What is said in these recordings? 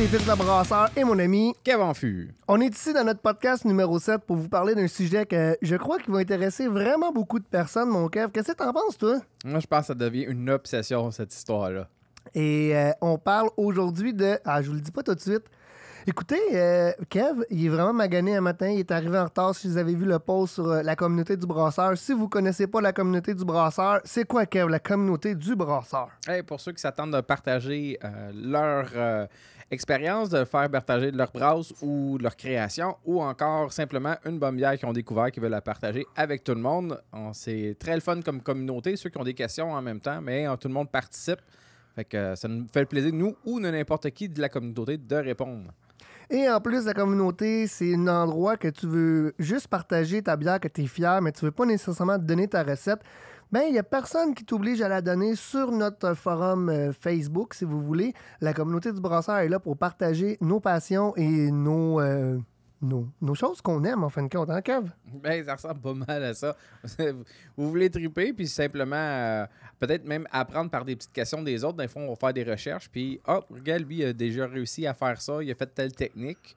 c'est Vite le Brasseur et mon ami Kevin Fu. On est ici dans notre podcast numéro 7 pour vous parler d'un sujet que je crois qu'il va intéresser vraiment beaucoup de personnes, mon Kev. Qu'est-ce que t'en penses, toi? Moi, je pense que ça devient une obsession, cette histoire-là. Et euh, on parle aujourd'hui de. Ah, je vous le dis pas tout de suite. Écoutez, euh, Kev, il est vraiment magané un matin. Il est arrivé en retard. Si vous avez vu le post sur euh, la communauté du brasseur, si vous connaissez pas la communauté du brasseur, c'est quoi, Kev, la communauté du brasseur? Hey, pour ceux qui s'attendent à partager leur expérience de faire partager de leur brasse ou leur création ou encore simplement une bonne bière qu'ils ont découvert, qu'ils veulent la partager avec tout le monde. C'est très le fun comme communauté, ceux qui ont des questions en même temps, mais euh, tout le monde participe. Fait que euh, ça nous fait le plaisir, nous ou n'importe qui de la communauté, de répondre. Et en plus, la communauté, c'est un endroit que tu veux juste partager ta bière, que tu es fier, mais tu veux pas nécessairement donner ta recette ben il n'y a personne qui t'oblige à la donner sur notre forum euh, Facebook, si vous voulez. La communauté du brasseur est là pour partager nos passions et nos... Euh, choses qu'on aime en fin de compte, hein, Kev? Ben, ça ressemble pas mal à ça. Vous voulez triper, puis simplement, euh, peut-être même apprendre par des petites questions des autres. Des fois, on va faire des recherches, puis, oh, regarde, lui, il a déjà réussi à faire ça, il a fait telle technique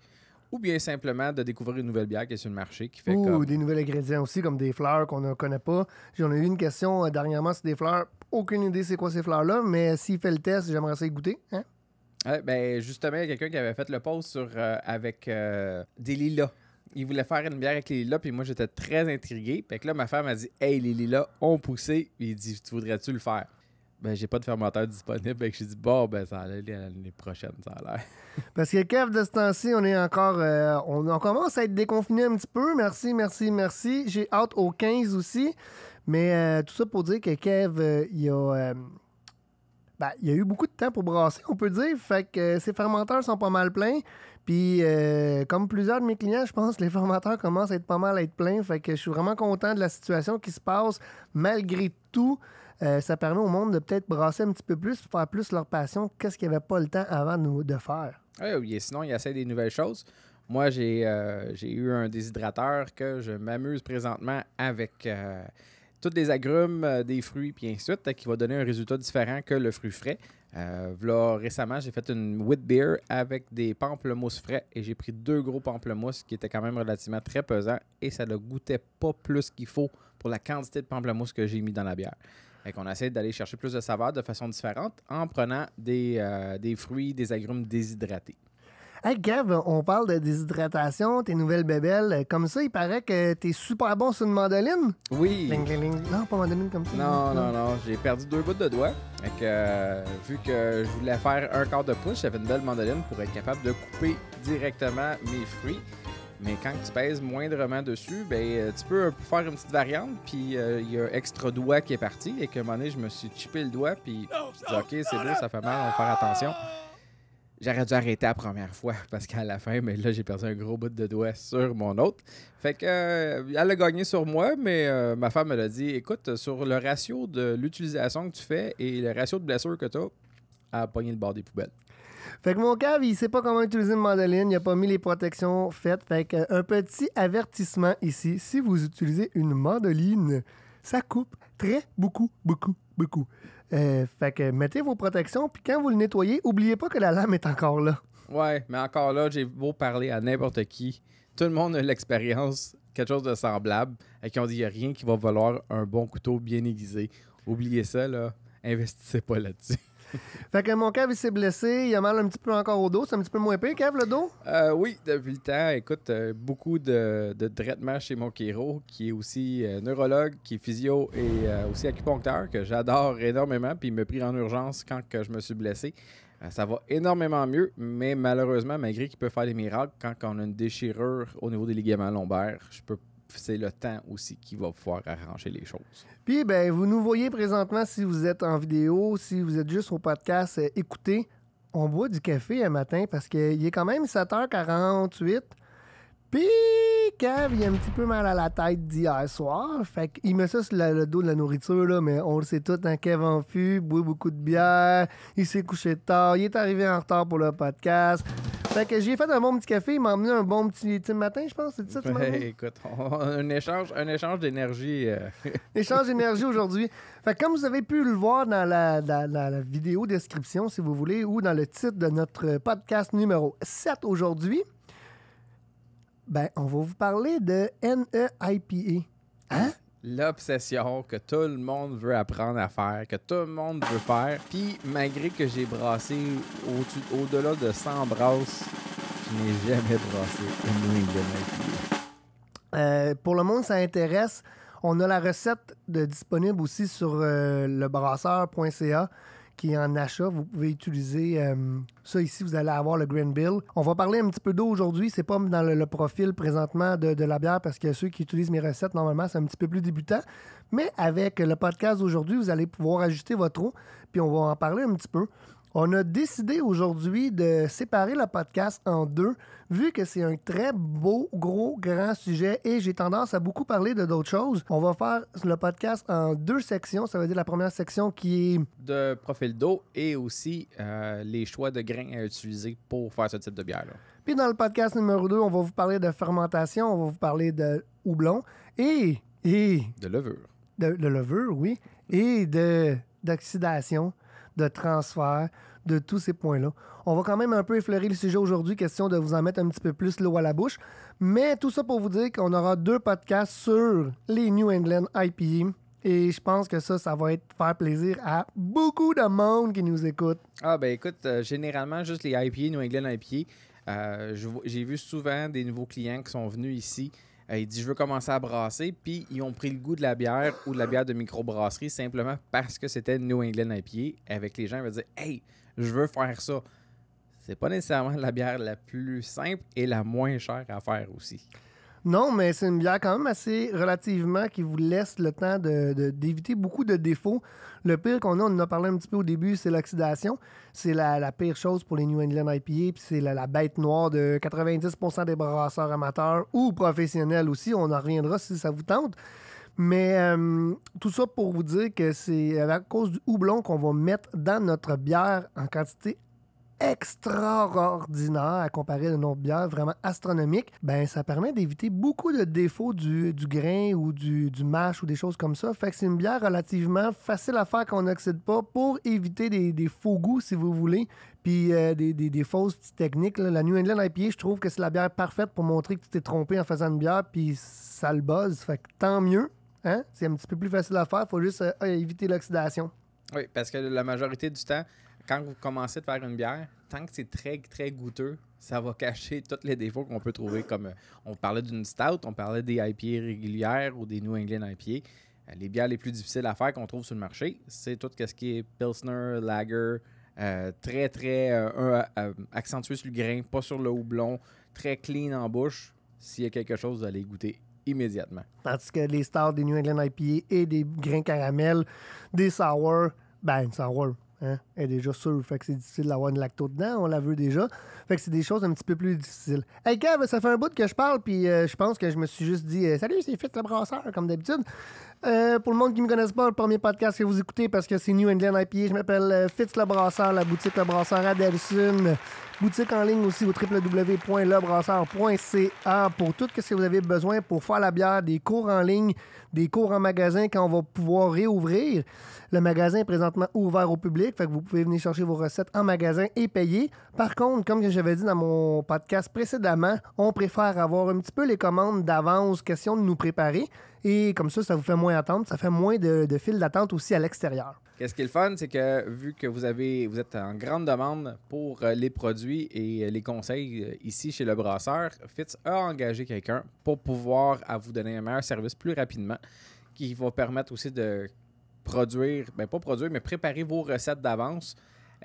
ou bien simplement de découvrir une nouvelle bière qui est sur le marché. Qui fait ou des nouveaux ingrédients aussi, comme des fleurs qu'on ne connaît pas. J'en ai eu une question euh, dernièrement sur des fleurs. Aucune idée c'est quoi ces fleurs-là, mais s'il fait le test, j'aimerais essayer de goûter. Hein? ben, justement, il y a quelqu'un qui avait fait le post sur, euh, avec euh, des lilas. Il voulait faire une bière avec les lilas, puis moi j'étais très intrigué. puis là, ma femme a dit Hey, les lilas ont poussé. il dit Tu voudrais-tu le faire ben, j'ai pas de fermenteur disponible. et que j'ai dit, bon, ben, ça allait l'année prochaine, ça a l'air. Parce que, Kev, de ce temps-ci, on est encore. Euh, on, commence à être déconfiné un petit peu. Merci, merci, merci. J'ai hâte au 15 aussi. Mais euh, tout ça pour dire que Kev, euh, il a. Ben, il a eu beaucoup de temps pour brasser, on peut dire. Fait que ses fermenteurs sont pas mal pleins. Puis, comme plusieurs de mes clients, je pense que les formateurs commencent à être pas mal à être pleins. Fait que je suis vraiment content de la situation qui se passe malgré tout. Euh, ça permet au monde de peut-être brasser un petit peu plus, faire plus leur passion, qu'est-ce qu'il n'y avait pas le temps avant de, faire. Oui, oui, sinon, a essaie des nouvelles choses. Moi, euh, j'ai eu un déshydrateur que je m'amuse présentement avec toutes euh, tous des agrumes, des fruits, puis ainsi de suite, qui va donner un résultat différent que le fruit frais. récemment, j'ai fait une wheat beer avec des pamplemousses frais et j'ai pris deux gros pamplemousses qui étaient quand même relativement très pesants et ça ne goûtait pas plus qu'il faut pour la quantité de pamplemousses que j'ai mis dans la bière. Et qu'on essaie d'aller chercher plus de saveurs de façon différente en prenant euh, des, fruits, des agrumes déshydratés. Hey Gav, on parle de déshydratation, tes nouvelles bébelles. Comme ça, il paraît que t'es super bon sur une mandoline. Oui. Non, pas mandoline comme ça. Non, non, non. J'ai perdu deux bouts de doigts. Fait euh, vu que je voulais faire un quart de pouce, j'avais une belle mandoline pour être capable de couper directement mes fruits. Mais quand tu pèses moindrement dessus, ben, euh, tu peux faire une petite variante, puis euh, il y a extra doigt qui est parti, et qu'à un moment donné, je me suis chippé le doigt, puis je dis, OK, c'est bon, ça fait mal, on va faire attention. J'aurais dû arrêter la première fois parce qu'à la fin, mais ben, là, j'ai perdu un gros bout de doigt sur mon autre. Fait que, euh, elle a gagné sur moi, mais ma femme, me l'a dit écoute, sur le ratio de l'utilisation que tu fais et le ratio de blessures que tu as, elle a pogné le bord des poubelles. Fait que mon cave, il sait pas comment utiliser une mandoline, il a pas mis les protections faites. Fait que un petit avertissement ici, si vous utilisez une mandoline, ça coupe très beaucoup, beaucoup, beaucoup. Euh, fait que mettez vos protections, puis quand vous le nettoyez, oubliez pas que la lame est encore là. Ouais, mais encore là, j'ai beau parler à n'importe qui. Tout le monde a l'expérience, quelque chose de semblable, et qui ont dit il a rien qui va valoir un bon couteau bien aiguisé. Oubliez ça, là. Investissez pas là-dessus. fait que mon Kev, il s'est blessé. Il a mal un petit peu encore au dos. C'est un petit peu moins pire, Kev, le dos? Euh, oui, depuis le temps. Écoute, euh, beaucoup de, de traitements chez mon Kiro, qui est aussi euh, neurologue, qui est physio et aussi acupuncteur, que j'adore énormément. Puis il me pris en urgence quand que je me suis blessé. Ça va énormément mieux, mais malheureusement, malgré qu'il peut faire des miracles, quand on a une déchirure au niveau des ligaments lombaires, je peux c'est le temps aussi qui va pouvoir arranger les choses. Puis, ben, vous nous voyez présentement si vous êtes en vidéo, si vous êtes juste au podcast, euh, écoutez, on boit du café un matin parce qu'il est quand même 7h48. Hein? Puis, Kev, il a un petit peu mal à la tête d'hier soir. Fait qu'il met ça sur le dos de la nourriture, là, mais on le sait tout, hein? Kev en fut, boit beaucoup de bière, il s'est couché tard, il est arrivé en retard pour le podcast. Fait que j'ai fait un bon petit café, il m'a emmené un bon petit, petit matin, je pense. C'est ça, tu Écoute, un échange, un échange d'énergie. Euh. échange d'énergie aujourd'hui. Fait que comme vous avez pu le voir dans la, dans la vidéo description, si vous voulez, ou dans le titre de notre podcast numéro 7 aujourd'hui, ben, on va vous parler de NEIPE, e. Hein? L'obsession que tout le monde veut apprendre à faire, que tout le monde veut faire. Puis, malgré que j'ai brassé au-delà de 100 brasses, je n'ai jamais brassé une ligne de Euh, pour le monde, ça intéresse. On a la recette de, disponible aussi sur euh, lebrasseur.ca qui est en achat. Vous pouvez utiliser euh, ça ici. Vous allez avoir le Green Bill. On va parler un petit peu d'eau aujourd'hui. C'est pas dans le, profil présentement de, de, la bière parce que ceux qui utilisent mes recettes, normalement, c'est un petit peu plus débutant. Mais avec le podcast d'aujourd'hui, vous allez pouvoir ajuster votre eau. Puis on va en parler un petit peu. On a décidé aujourd'hui de séparer le podcast en deux, vu que c'est un très beau, gros, grand sujet et j'ai tendance à beaucoup parler de d'autres choses. On va faire le podcast en deux sections. Ça veut dire la première section qui est... De profil d'eau et aussi euh, les choix de grains à utiliser pour faire ce type de bière Puis dans le podcast numéro 2, on va vous parler de fermentation, on va vous parler de houblon et... et... De levure. De, de levure, oui. Et de d'oxydation de transfert, de tous ces points-là. On va quand même un peu effleurer le sujet aujourd'hui, question de vous en mettre un petit peu plus l'eau à la bouche. Mais tout ça pour vous dire qu'on aura deux podcasts sur les New England IPA. E. Et je pense que ça, ça va faire plaisir à beaucoup de monde qui nous écoute. Ah ben écoute, euh, généralement, juste les IPA, e, New England IPA, e, euh, j'ai vu souvent des nouveaux clients qui sont venus ici euh, il dit Je veux commencer à brasser. Puis ils ont pris le goût de la bière ou de la bière de microbrasserie simplement parce que c'était New England à pied. Avec les gens, ils vont dire Hey, je veux faire ça. C'est pas nécessairement la bière la plus simple et la moins chère à faire aussi. Non, mais c'est une bière quand même assez relativement qui vous laisse le temps d'éviter de, d'éviter beaucoup de défauts. Le pire qu'on a, on en a parlé un petit peu au début, c'est l'oxydation. C'est la, pire chose pour les New England IPA, puis c'est la, bête noire de 90% des brasseurs amateurs ou professionnels aussi. On en reviendra si ça vous tente. Mais euh, tout ça pour vous dire que c'est à cause du houblon qu'on va mettre dans notre bière en quantité extraordinaire à comparer de nombre bières vraiment astronomiques. ben ça permet d'éviter beaucoup de défauts du, du grain ou du, du mâche ou des choses comme ça. Fait que c'est une bière relativement facile à faire qu'on n'oxyde pas pour éviter des, faux goûts, si vous voulez, puis euh, des, fausses petites techniques. La New England IPA, je trouve que c'est la bière parfaite pour montrer que tu t'es trompé en faisant une bière, puis ça le buzz. Fait que tant mieux. Hein? C'est un petit peu plus facile à faire, faut juste euh, éviter l'oxydation. Oui, parce que la majorité du temps, quand vous commencez à faire une bière, tant que c'est très, très goûteux, ça va cacher tous les défauts qu'on peut trouver. Comme euh, on parlait d'une stout, on parlait des IPA régulières ou des New England IPA. Euh, les bières les plus difficiles à faire qu'on trouve sur le marché, c'est tout ce qui est Pilsner, Lager, euh, très, très accentué sur le grain, pas sur le houblon, très clean en bouche. S'il y a quelque chose, vous allez goûter immédiatement. Tandis que les stars des New England IPA et des grains caramel, des sour, ben, sour, Hein? Elle est déjà sûre. Fait que c'est difficile d'avoir une lacto dedans. On la veut déjà. Fait que c'est des choses un petit peu plus difficiles. Hey Kev, ça fait un bout que je parle, puis euh, je pense que je me suis juste dit euh, Salut, c'est Fitz le brasseur, comme d'habitude. Euh, pour le monde qui ne me connaisse pas, le premier podcast que vous écoutez, parce que c'est New England IPA, je m'appelle Fitz le brasseur, la boutique le brasseur à Boutique en ligne aussi au www.lebrasseur.ca pour tout ce que vous avez besoin pour faire la bière, des cours en ligne, des cours en magasin quand on va pouvoir réouvrir. Le magasin est présentement ouvert au public, vous pouvez venir chercher vos recettes en magasin et payer. Par contre, comme j'avais dit dans mon podcast précédemment, on préfère avoir un petit peu les commandes d'avance, question de nous préparer. Et comme ça, ça vous fait moins attendre, ça fait moins de, de fil d'attente aussi à l'extérieur ce qui est le fun, c'est que vu que vous avez, vous êtes en grande demande pour euh, les produits et euh, les conseils euh, ici chez le brasseur, Fitz a engagé quelqu'un pour pouvoir vous donner un meilleur service plus rapidement, qui va permettre aussi de produire, ben pas produire, mais préparer vos recettes d'avance.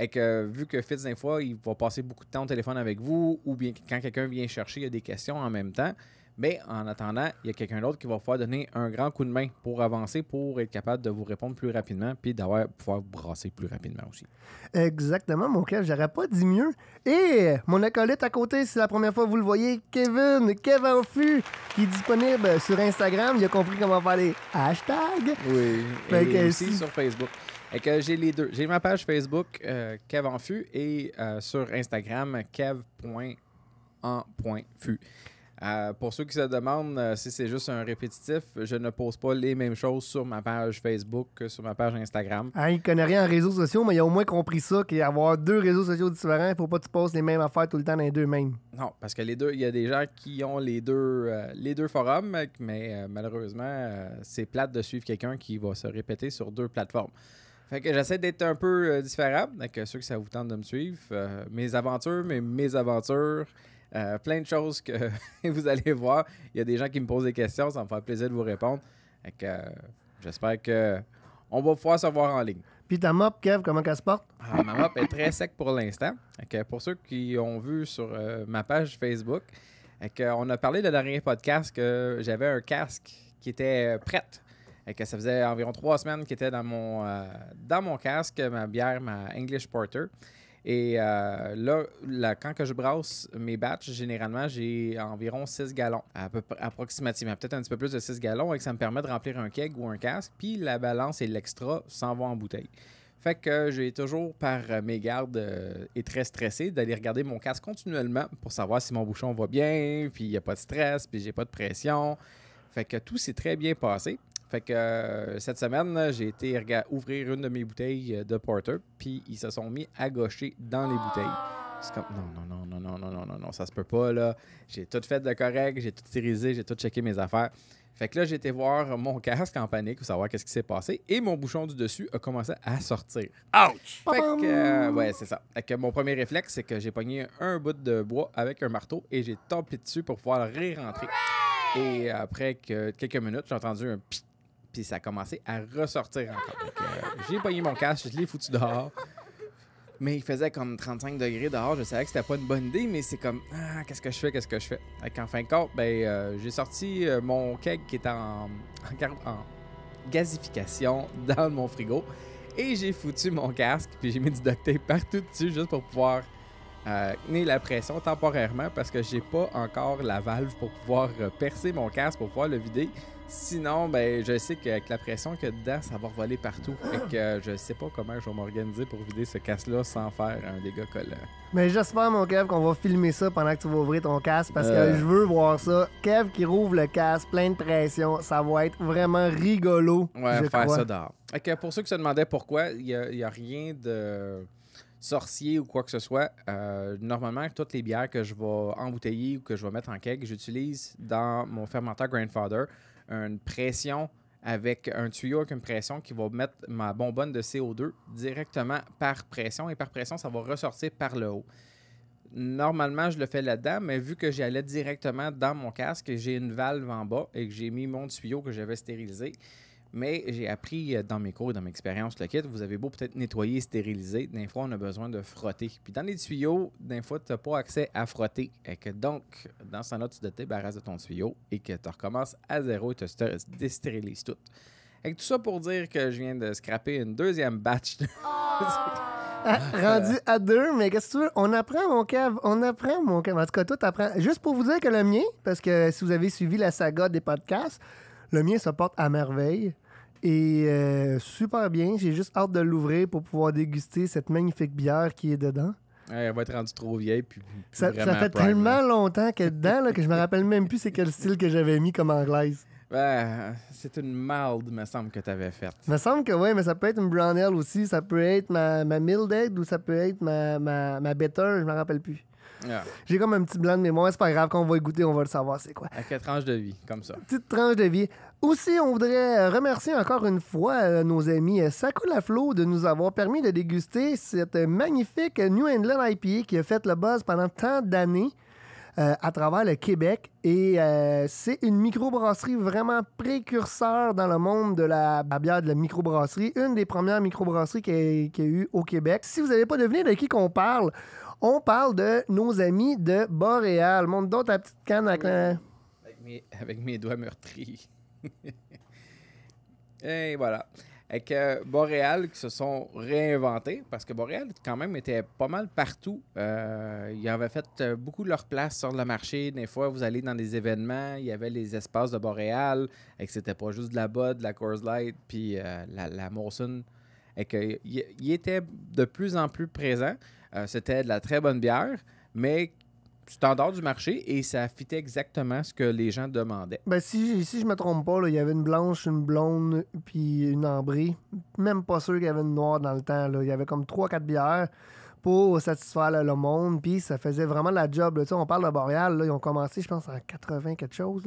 Et que vu que Fitz, des fois, il va passer beaucoup de temps au téléphone avec vous, ou bien quand quelqu'un vient chercher, il y a des questions en même temps. Mais en attendant, il y a quelqu'un d'autre qui va pouvoir donner un grand coup de main pour avancer, pour être capable de vous répondre plus rapidement, puis d'avoir pouvoir vous brasser plus rapidement aussi. Exactement, mon je j'aurais pas dit mieux. Et mon acolyte à côté, c'est la première fois que vous le voyez, Kevin, Kevin Fu, qui est disponible sur Instagram. Il a compris comment faire les hashtags. Oui, et aussi sur Facebook. Et que j'ai les deux. J'ai ma page Facebook, euh, Kevin Fu, et euh, sur Instagram, kev.en.fu. Euh, pour ceux qui se demandent euh, si c'est juste un répétitif, je ne pose pas les mêmes choses sur ma page Facebook que sur ma page Instagram. Ah, il connaît rien en réseaux sociaux, mais il a au moins compris ça qu'avoir deux réseaux sociaux différents, il faut pas que tu poses les mêmes affaires tout le temps dans les deux mêmes. Non, parce que les deux, il y a des gens qui ont les deux, euh, les deux forums, mais malheureusement, c'est plate de suivre quelqu'un qui va se répéter sur deux plateformes. Fait que j'essaie d'être un peu différent, avec ceux qui ça vous tente de me suivre, mes aventures, mes mésaventures. aventures euh, plein de choses que vous allez voir. Il y a des gens qui me posent des questions, ça me fait plaisir de vous répondre. Euh, J'espère que on va pouvoir se voir en ligne. Puis ta mop, Kev, comment ça se porte? Ah, ma mop est très sec pour l'instant. Pour ceux qui ont vu sur euh, ma page Facebook, on a parlé de dernier podcast que j'avais un casque qui était prêt. Et que ça faisait environ trois semaines qu'il était dans mon, euh, dans mon casque, ma bière, ma English Porter. Et euh, là, quand que je brasse mes batchs, généralement, j'ai environ 6 gallons, à peu, approximativement, peut-être un petit peu plus de 6 gallons, et que ça me permet de remplir un keg ou un casque, puis la balance et l'extra s'en vont en bouteille. Fait que j'ai toujours, par mes gardes, euh, et très stressé d'aller regarder mon casque continuellement pour savoir si mon bouchon va bien, puis il n'y a pas de stress, puis j'ai pas de pression. Fait que tout s'est très bien passé. Fait que euh, cette semaine, j'ai été ouvrir une de mes bouteilles euh, de porter, puis ils se sont mis à gaucher dans les bouteilles. C'est comme non, non, non, non, non, non, non, non, ça se peut pas là. J'ai tout fait de correct, j'ai tout tirisé, j'ai tout checké mes affaires. Fait que là, j'ai été voir mon casque en panique pour savoir qu'est-ce qui s'est passé et mon bouchon du dessus a commencé à sortir. Ouch! Fait que, euh, ouais, c'est ça. Fait que mon premier réflexe, c'est que j'ai pogné un bout de bois avec un marteau et j'ai tapé dessus pour pouvoir ré-rentrer. Et après que quelques minutes, j'ai entendu un pit puis ça a commencé à ressortir encore. Euh, j'ai pogné mon casque, je l'ai foutu dehors. Mais il faisait comme 35 degrés dehors. Je savais que c'était pas une bonne idée, mais c'est comme ah, qu'est-ce que je fais, qu'est-ce que je fais. en fin de compte, ben, euh, j'ai sorti euh, mon keg qui est en, en, gazification dans mon frigo et j'ai foutu mon casque puis j'ai mis du duct tape partout dessus juste pour pouvoir tenir la pression temporairement parce que j'ai pas encore la valve pour pouvoir percer mon casque pour pouvoir le vider. Sinon, ben, je sais qu'avec la pression que dedans, ça va voler partout. et que euh, je sais pas comment je vais m'organiser pour vider ce casque-là sans faire un dégât collant. Mais j'espère, mon Kev, qu'on va filmer ça pendant que tu vas ouvrir ton casque parce que euh. je veux voir ça. Kev qui rouvre le casque, plein de pression, ça va être vraiment rigolo. Ouais, je faire ça dehors. pour ceux qui se demandaient pourquoi, il n'y a, rien de sorcier ou quoi que ce soit, euh, normalement, toutes les bières que je vais embouteiller ou que je vais mettre en keg, j'utilise dans mon fermenteur Grandfather une pression avec un tuyau avec une pression qui va mettre ma bonbonne de CO2 directement par pression et par pression, ça va ressortir par le haut. Normalement, je le fais là-dedans, mais vu que j'allais directement dans mon casque j'ai une valve en bas et que j'ai mis mon tuyau que j'avais stérilisé, mais j'ai appris euh, dans mes cours et dans mes expérience le kit. Vous avez beau peut-être nettoyer, stériliser, des fois on a besoin de frotter. Puis dans les tuyaux, des fois tu n'as pas accès à frotter. Et que donc, dans ce temps-là, tu te débarrasses de ton tuyau et que tu recommences à zéro et tu déstérilises tout. Et tout ça pour dire que je viens de scraper une deuxième batch. De... Oh! Ah, rendu à deux, mais qu'est-ce que tu veux? On apprend, mon cave. On apprend, mon cave. En tout cas, toi, apprend. Juste pour vous dire que le mien, parce que si vous avez suivi la saga des podcasts, le mien se porte à merveille. Et euh, super bien. J'ai juste hâte de l'ouvrir pour pouvoir déguster cette magnifique bière qui est dedans. elle va être rendue trop vieille. ça, fait tellement longtemps que dedans que je me rappelle même plus c'est quel style que j'avais mis comme anglaise. c'est une malde, me semble, que tu avais faite. Me semble que oui, mais ça peut être une brown ale aussi. Ça peut être ma, ma ou ça peut être ma, ma, ma better, je me rappelle plus. J'ai comme un petit blanc de mémoire, c'est pas grave, quand on va goûter, on va le savoir c'est quoi. À quelle tranche de vie, comme ça. Petite tranche de vie. Aussi, on voudrait euh, remercier encore une fois euh, nos amis euh, Laflot de nous avoir permis de déguster cette magnifique New England IPA qui a fait le buzz pendant tant d'années. à travers le Québec. Et c'est une microbrasserie vraiment précurseur dans le monde de la, bière de la microbrasserie, une des premières microbrasseries qu'il y, a eu au Québec. Si vous n'avez pas deviné de qui qu'on parle, on parle de nos amis de Boréal. Montre donc ta petite canne avec, mes, avec mes doigts meurtris. Et voilà. Avec euh, Boréal qui se sont réinventés parce que Boréal, quand même, était pas mal partout. Euh, ils avaient fait euh, beaucoup leur place sur le marché. Des fois, vous allez dans des événements, il y avait les espaces de Boréal et que c'était pas juste de la Bud, de la Coors Light, puis la, la Molson. Et était de plus en plus présents. Euh, c'était de la très bonne bière, mais standard du marché et ça fit exactement ce que les gens demandaient. Ben, si, si je me trompe pas, il y avait une blanche, une blonde, puis une ambrée. Même pas sûr qu'il y avait une noire dans le temps. Il y avait comme 3-4 bières pour satisfaire le monde, puis ça faisait vraiment la job. On parle de Boreal, ils ont commencé, je pense, en 80 quelque chose.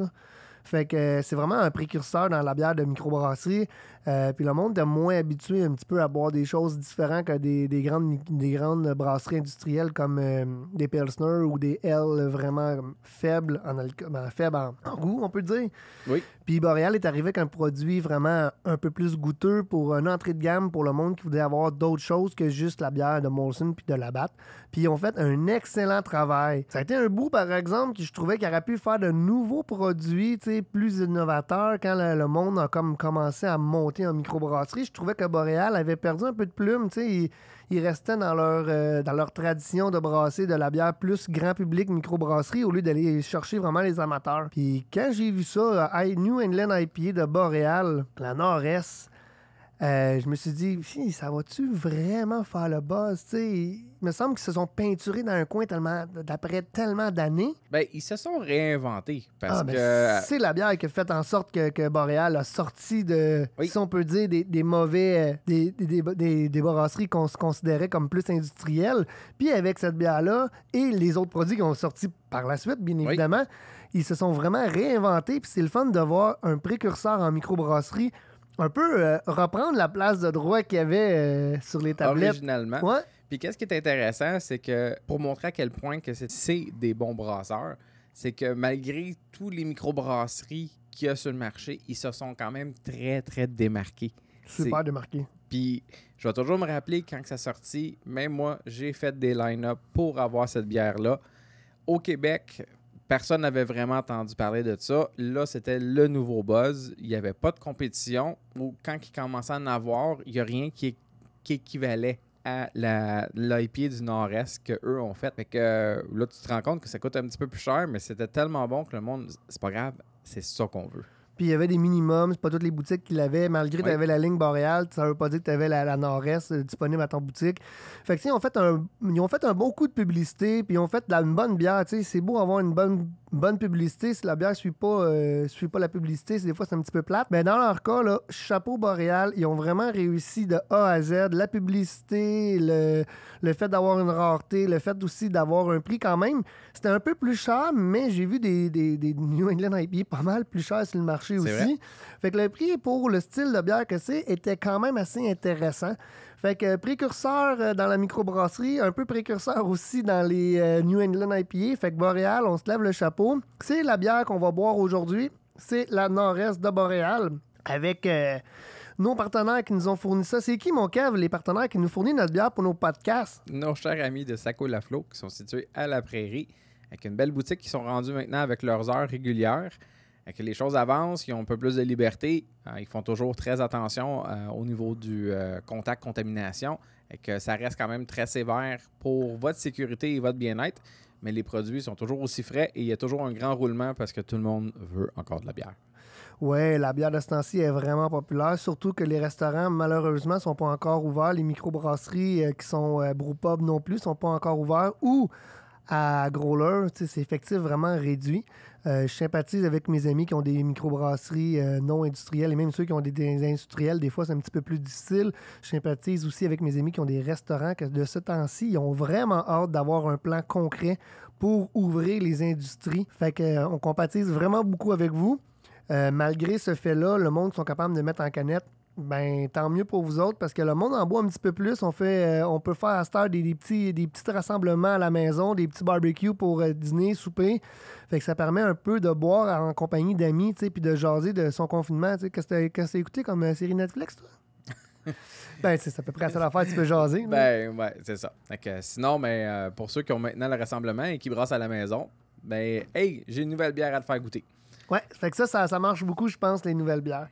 Fait que euh, c'est vraiment un précurseur dans la bière de microbrasserie. Euh, puis le monde est moins habitué un petit peu à boire des choses différentes que des, grandes, des grandes brasseries industrielles comme euh, des Pilsner ou des L vraiment faibles en, ben, en goût, on peut dire. Oui. Puis est arrivé avec un produit vraiment un peu plus goûteux pour une entrée de gamme pour le monde qui voulait avoir d'autres choses que juste la bière de Molson puis de la batte. Puis ils ont fait un excellent travail. Ça a été un bout, par exemple, que je trouvais qu'il aurait pu faire de nouveaux produits plus innovateurs quand le, monde a comme commencé à monter en microbrasserie. Je trouvais que Boréal avait perdu un peu de plume. sais ils restaient dans leur, euh, dans leur tradition de brasser de la bière plus grand public, microbrasserie, au lieu d'aller chercher vraiment les amateurs. Puis quand j'ai vu ça, à New England IPA de Boréal, la Nord-Est, euh, je me suis dit, ça va-tu vraiment faire le buzz? il me semble qu'ils se sont peinturés dans un coin tellement d'après tellement d'années. Ben, ils se sont réinventés. Ah, ben, c'est la bière qui a fait en sorte que, que Boréal a sorti de, si on peut dire, des, des mauvais, euh, des, des, brasseries qu'on se considérait comme plus industrielles. Puis avec cette bière-là et les autres produits qui ont sorti par la suite, bien évidemment, ils se sont vraiment réinventés. Puis c'est le fun de voir un précurseur en microbrasserie un peu euh, reprendre la place de droit qu'il y avait euh, sur les tablettes. Originalement. Puis qu'est-ce qui est intéressant, c'est que pour montrer à quel point que c'est des bons brasseurs, c'est que malgré tous les microbrasseries qu'il y a sur le marché, ils se sont quand même très, très démarqués. Super démarqués. Puis je vais toujours me rappeler quand ça sortit, même moi, j'ai fait des line-up pour avoir cette bière-là. Au Québec, Personne n'avait vraiment entendu parler de ça. Là, c'était le nouveau buzz. Il n'y avait pas de compétition. Ou quand ils commençaient à en avoir, il n'y a rien qui, qui équivalait à l'IP du Nord-Est qu'eux ont fait. Fait que euh, là, tu te rends compte que ça coûte un petit peu plus cher, mais c'était tellement bon que le monde, c'est pas grave, c'est ça qu'on veut. Puis il y avait des minimums, c'est pas toutes les boutiques qui l'avaient. Malgré que tu avais la ligne boréale, ça veut pas dire que tu avais la, nord-est euh, disponible à ton boutique. Fait que, ils ont fait un, ils ont fait un bon coup de publicité, puis ils ont fait la, une bonne bière. C'est beau avoir une bonne, bonne publicité. Si la bière suit pas, euh, suit pas la publicité, des fois c'est un petit peu plate. Mais dans leur cas, là, chapeau boréal, ils ont vraiment réussi de A à Z. La publicité, le, le fait d'avoir une rareté, le fait aussi d'avoir un prix quand même. C'était un peu plus cher, mais j'ai vu des, des, New England IP pas mal plus chers sur le marché fait que le prix pour le style de bière que c'est était quand même assez intéressant. Fait que précurseur euh, dans la microbrasserie, un peu précurseur aussi dans les euh, New England IPA. Fait que Boréal, on se lève le chapeau. C'est la bière qu'on va boire aujourd'hui. C'est la Nord-Est de Boréal avec euh, nos partenaires qui nous ont fourni ça. C'est qui, mon cave, les partenaires qui nous fournissent notre bière pour nos podcasts? Nos chers amis de Saco Laflo qui sont situés à la Prairie avec une belle boutique qui sont rendus maintenant avec leurs heures régulières que les choses avancent, ils ont un peu plus de liberté, hein, ils font toujours très attention euh, au niveau du euh, contact contamination et que ça reste quand même très sévère pour votre sécurité et votre bien-être, mais les produits sont toujours aussi frais et il y a toujours un grand roulement parce que tout le monde veut encore de la bière. Oui, la bière de ce est vraiment populaire, surtout que les restaurants, malheureusement, ne sont pas encore ouverts. Les microbrasseries euh, qui sont euh, non plus sont pas encore ouverts ou à Growler, c'est effectivement vraiment réduit. Euh, je sympathise avec mes amis qui ont des microbrasseries euh, non industrielles et même ceux qui ont des, industriels, des fois c'est un petit peu plus difficile. Je sympathise aussi avec mes amis qui ont des restaurants que de ce temps-ci, ils ont vraiment hâte d'avoir un plan concret pour ouvrir les industries. Fait qu'on euh, on compatise vraiment beaucoup avec vous. malgré ce fait-là, le monde sont capables de mettre en canette ben, tant mieux pour vous autres, parce que le monde en boit un petit peu plus. On fait, euh, on peut faire à cette heure des, petits, des petits rassemblements à la maison, des petits barbecues pour euh, dîner, souper. Fait que ça permet un peu de boire en compagnie d'amis, tu puis de jaser de son confinement. Qu'est-ce que t'as écouté comme euh, série Netflix, toi? ben, c'est à peu près ça l'affaire, tu peux jaser. Ben, ouais, c'est ça. sinon, mais ben, pour ceux qui ont maintenant le rassemblement et qui brassent à la maison, ben, hey, j'ai une nouvelle bière à te faire goûter. Ouais, ça, ça marche beaucoup, je pense, les nouvelles bières.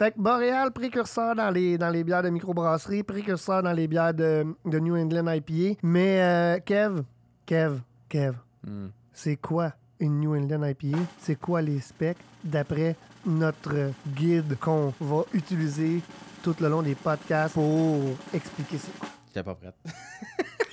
Fait que Boreal, précurseur dans les, dans les bières de microbrasserie, précurseur dans les bières de, de New England IPA. Mais euh, Kev, Kev, Kev, hmm. c'est quoi une New England IPA? C'est quoi les specs d'après notre guide qu'on va utiliser tout le long des podcasts pour expliquer ça? J'étais pas prête.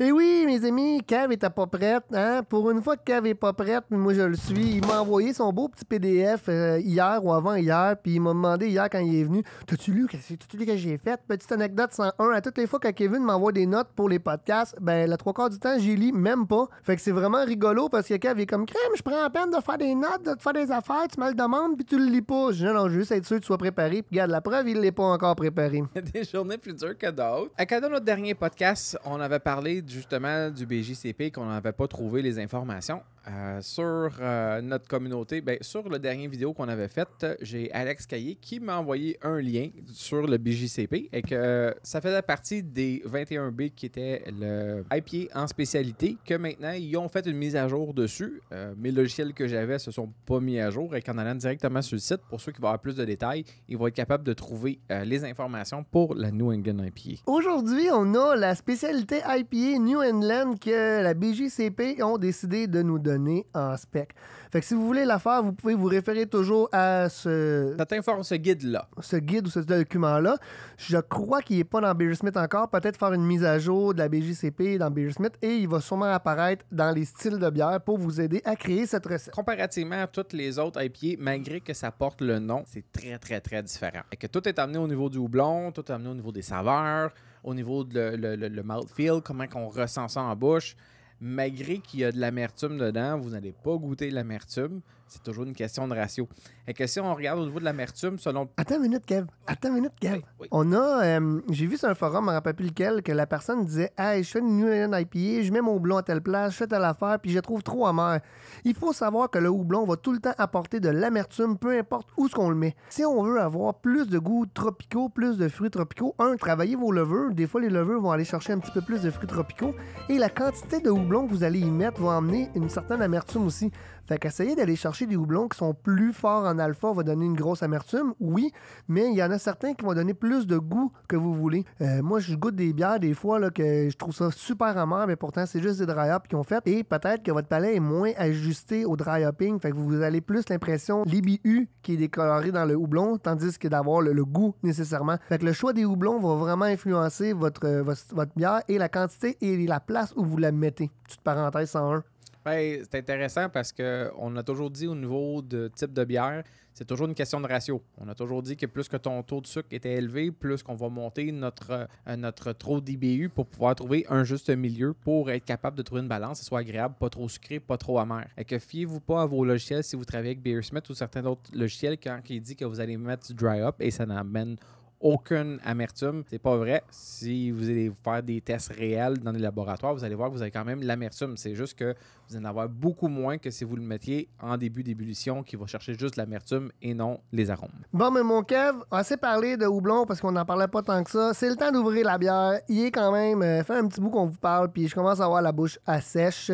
Eh oui, mes amis, Kev est pas prête, hein? Pour une fois que Kev est pas prête, moi je le suis. Il m'a envoyé son beau petit PDF euh, hier ou avant hier, puis il m'a demandé hier quand il est venu T'as-tu lu, t'as-tu que j'ai fait Petite anecdote 101, à toutes les fois que Kevin m'envoie des notes pour les podcasts, ben la trois quarts du temps, j'y lis même pas. Fait que c'est vraiment rigolo parce que Kev est comme crème, je prends la peine de faire des notes, de te faire des affaires, tu me le demandes, puis tu le lis pas. Je non, veux juste être sûr que tu sois préparé, puis garde la preuve, il l'est pas encore préparé. Il y a des journées plus dures que d'autres. À cadeau notre dernier podcast, on avait parlé justement du BJCP qu'on n'avait pas trouvé les informations. Euh, sur euh, notre communauté, ben, sur le dernier vidéo qu'on avait faite, j'ai Alex Caillé qui m'a envoyé un lien sur le BJCP et que euh, ça faisait partie des 21B qui était le IPA en spécialité, que maintenant ils ont fait une mise à jour dessus. mes logiciels que j'avais se sont pas mis à jour et qu'en allant directement sur le site, pour ceux qui veulent plus de détails, ils vont être capables de trouver les informations pour la New England IPA. Aujourd'hui, on a la spécialité IPA New England que la BJCP ont décidé de nous donner en spec. Fait que si vous voulez la faire, vous pouvez vous référer toujours à ce. Ça ce guide-là. Ce guide ou ce document-là. Je crois qu'il n'est pas dans Smith encore. Peut-être faire une mise à jour de la BJCP dans Smith et il va sûrement apparaître dans les styles de bière pour vous aider à créer cette recette. Comparativement à toutes les autres IPA, malgré que ça porte le nom, c'est très, très, très différent. Et que tout est amené au niveau du houblon, tout est amené au niveau des saveurs, au niveau de le, le, mouthfeel, comment on ressent ça en bouche malgré qu'il y a de l'amertume dedans, vous n'allez pas goûter l'amertume. C'est toujours une question de ratio. Et que si on regarde au niveau de l'amertume, selon. Attends une minute, Kev. Attends une minute, Kev. On a. Euh, j'ai vu sur un forum, je me rappelle plus lequel, que la personne disait Hey, je fais une New IPA, je mets mon houblon à telle place, je fais telle affaire, puis je trouve trop amer. Il faut savoir que le houblon va tout le temps apporter de l'amertume, peu importe où ce qu'on le met. Si on veut avoir plus de goûts tropicaux, plus de fruits tropicaux, un, travaillez vos levures. Des fois, les levures vont aller chercher un petit peu plus de fruits tropicaux. Et la quantité de houblon que vous allez y mettre va amener une certaine amertume aussi. Fait qu'essayer d'aller chercher des houblons qui sont plus forts en alpha va donner une grosse amertume, oui, mais il y en a certains qui vont donner plus de goût que vous voulez. Euh, moi, je goûte des bières des fois là, que je trouve ça super amer, mais pourtant, c'est juste des dry-up qui ont fait. Et peut-être que votre palais est moins ajusté au dry-hopping, fait que vous avez plus l'impression l'IBU qui est décoloré dans le houblon, tandis que d'avoir le, goût nécessairement. Fait que le choix des houblons va vraiment influencer votre, euh, votre, votre bière et la quantité et la place où vous la mettez. Petite parenthèse 101. Ben, c'est intéressant parce qu'on a toujours dit au niveau de type de bière, c'est toujours une question de ratio. On a toujours dit que plus que ton taux de sucre était élevé, plus qu'on va monter notre, euh, notre trop d'IBU pour pouvoir trouver un juste milieu pour être capable de trouver une balance, qui soit agréable, pas trop sucré, pas trop amer. Et que fiez-vous pas à vos logiciels si vous travaillez avec Beersmith ou certains autres logiciels quand il dit que vous allez mettre du dry up et ça n'amène aucune amertume. C'est pas vrai. Si vous allez faire des tests réels dans les laboratoires, vous allez voir que vous avez quand même l'amertume. C'est juste que vous allez en avoir beaucoup moins que si vous le mettiez en début d'ébullition, qui va chercher juste l'amertume et non les arômes. Bon, mais mon Kev, assez parlé de houblon parce qu'on n'en parlait pas tant que ça. C'est le temps d'ouvrir la bière. Il est quand même euh, fait un petit bout qu'on vous parle, puis je commence à avoir la bouche à sèche.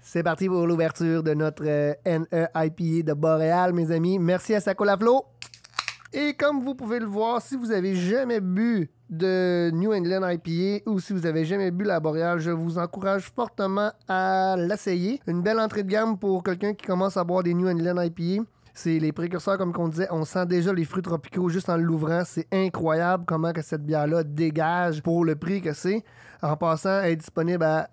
C'est parti pour l'ouverture de notre euh, N.E.I.P. NEIPA de Boréal, mes amis. Merci à Sacola et comme vous pouvez le voir, si vous avez jamais bu de New England IPA ou si vous avez jamais bu la Boreal, je vous encourage fortement à l'essayer. Une belle entrée de gamme pour quelqu'un qui commence à boire des New England IPA. C'est les précurseurs, comme on disait, on sent déjà les fruits tropicaux juste en l'ouvrant. C'est incroyable comment que cette bière-là dégage pour le prix que c'est. En passant, elle est disponible à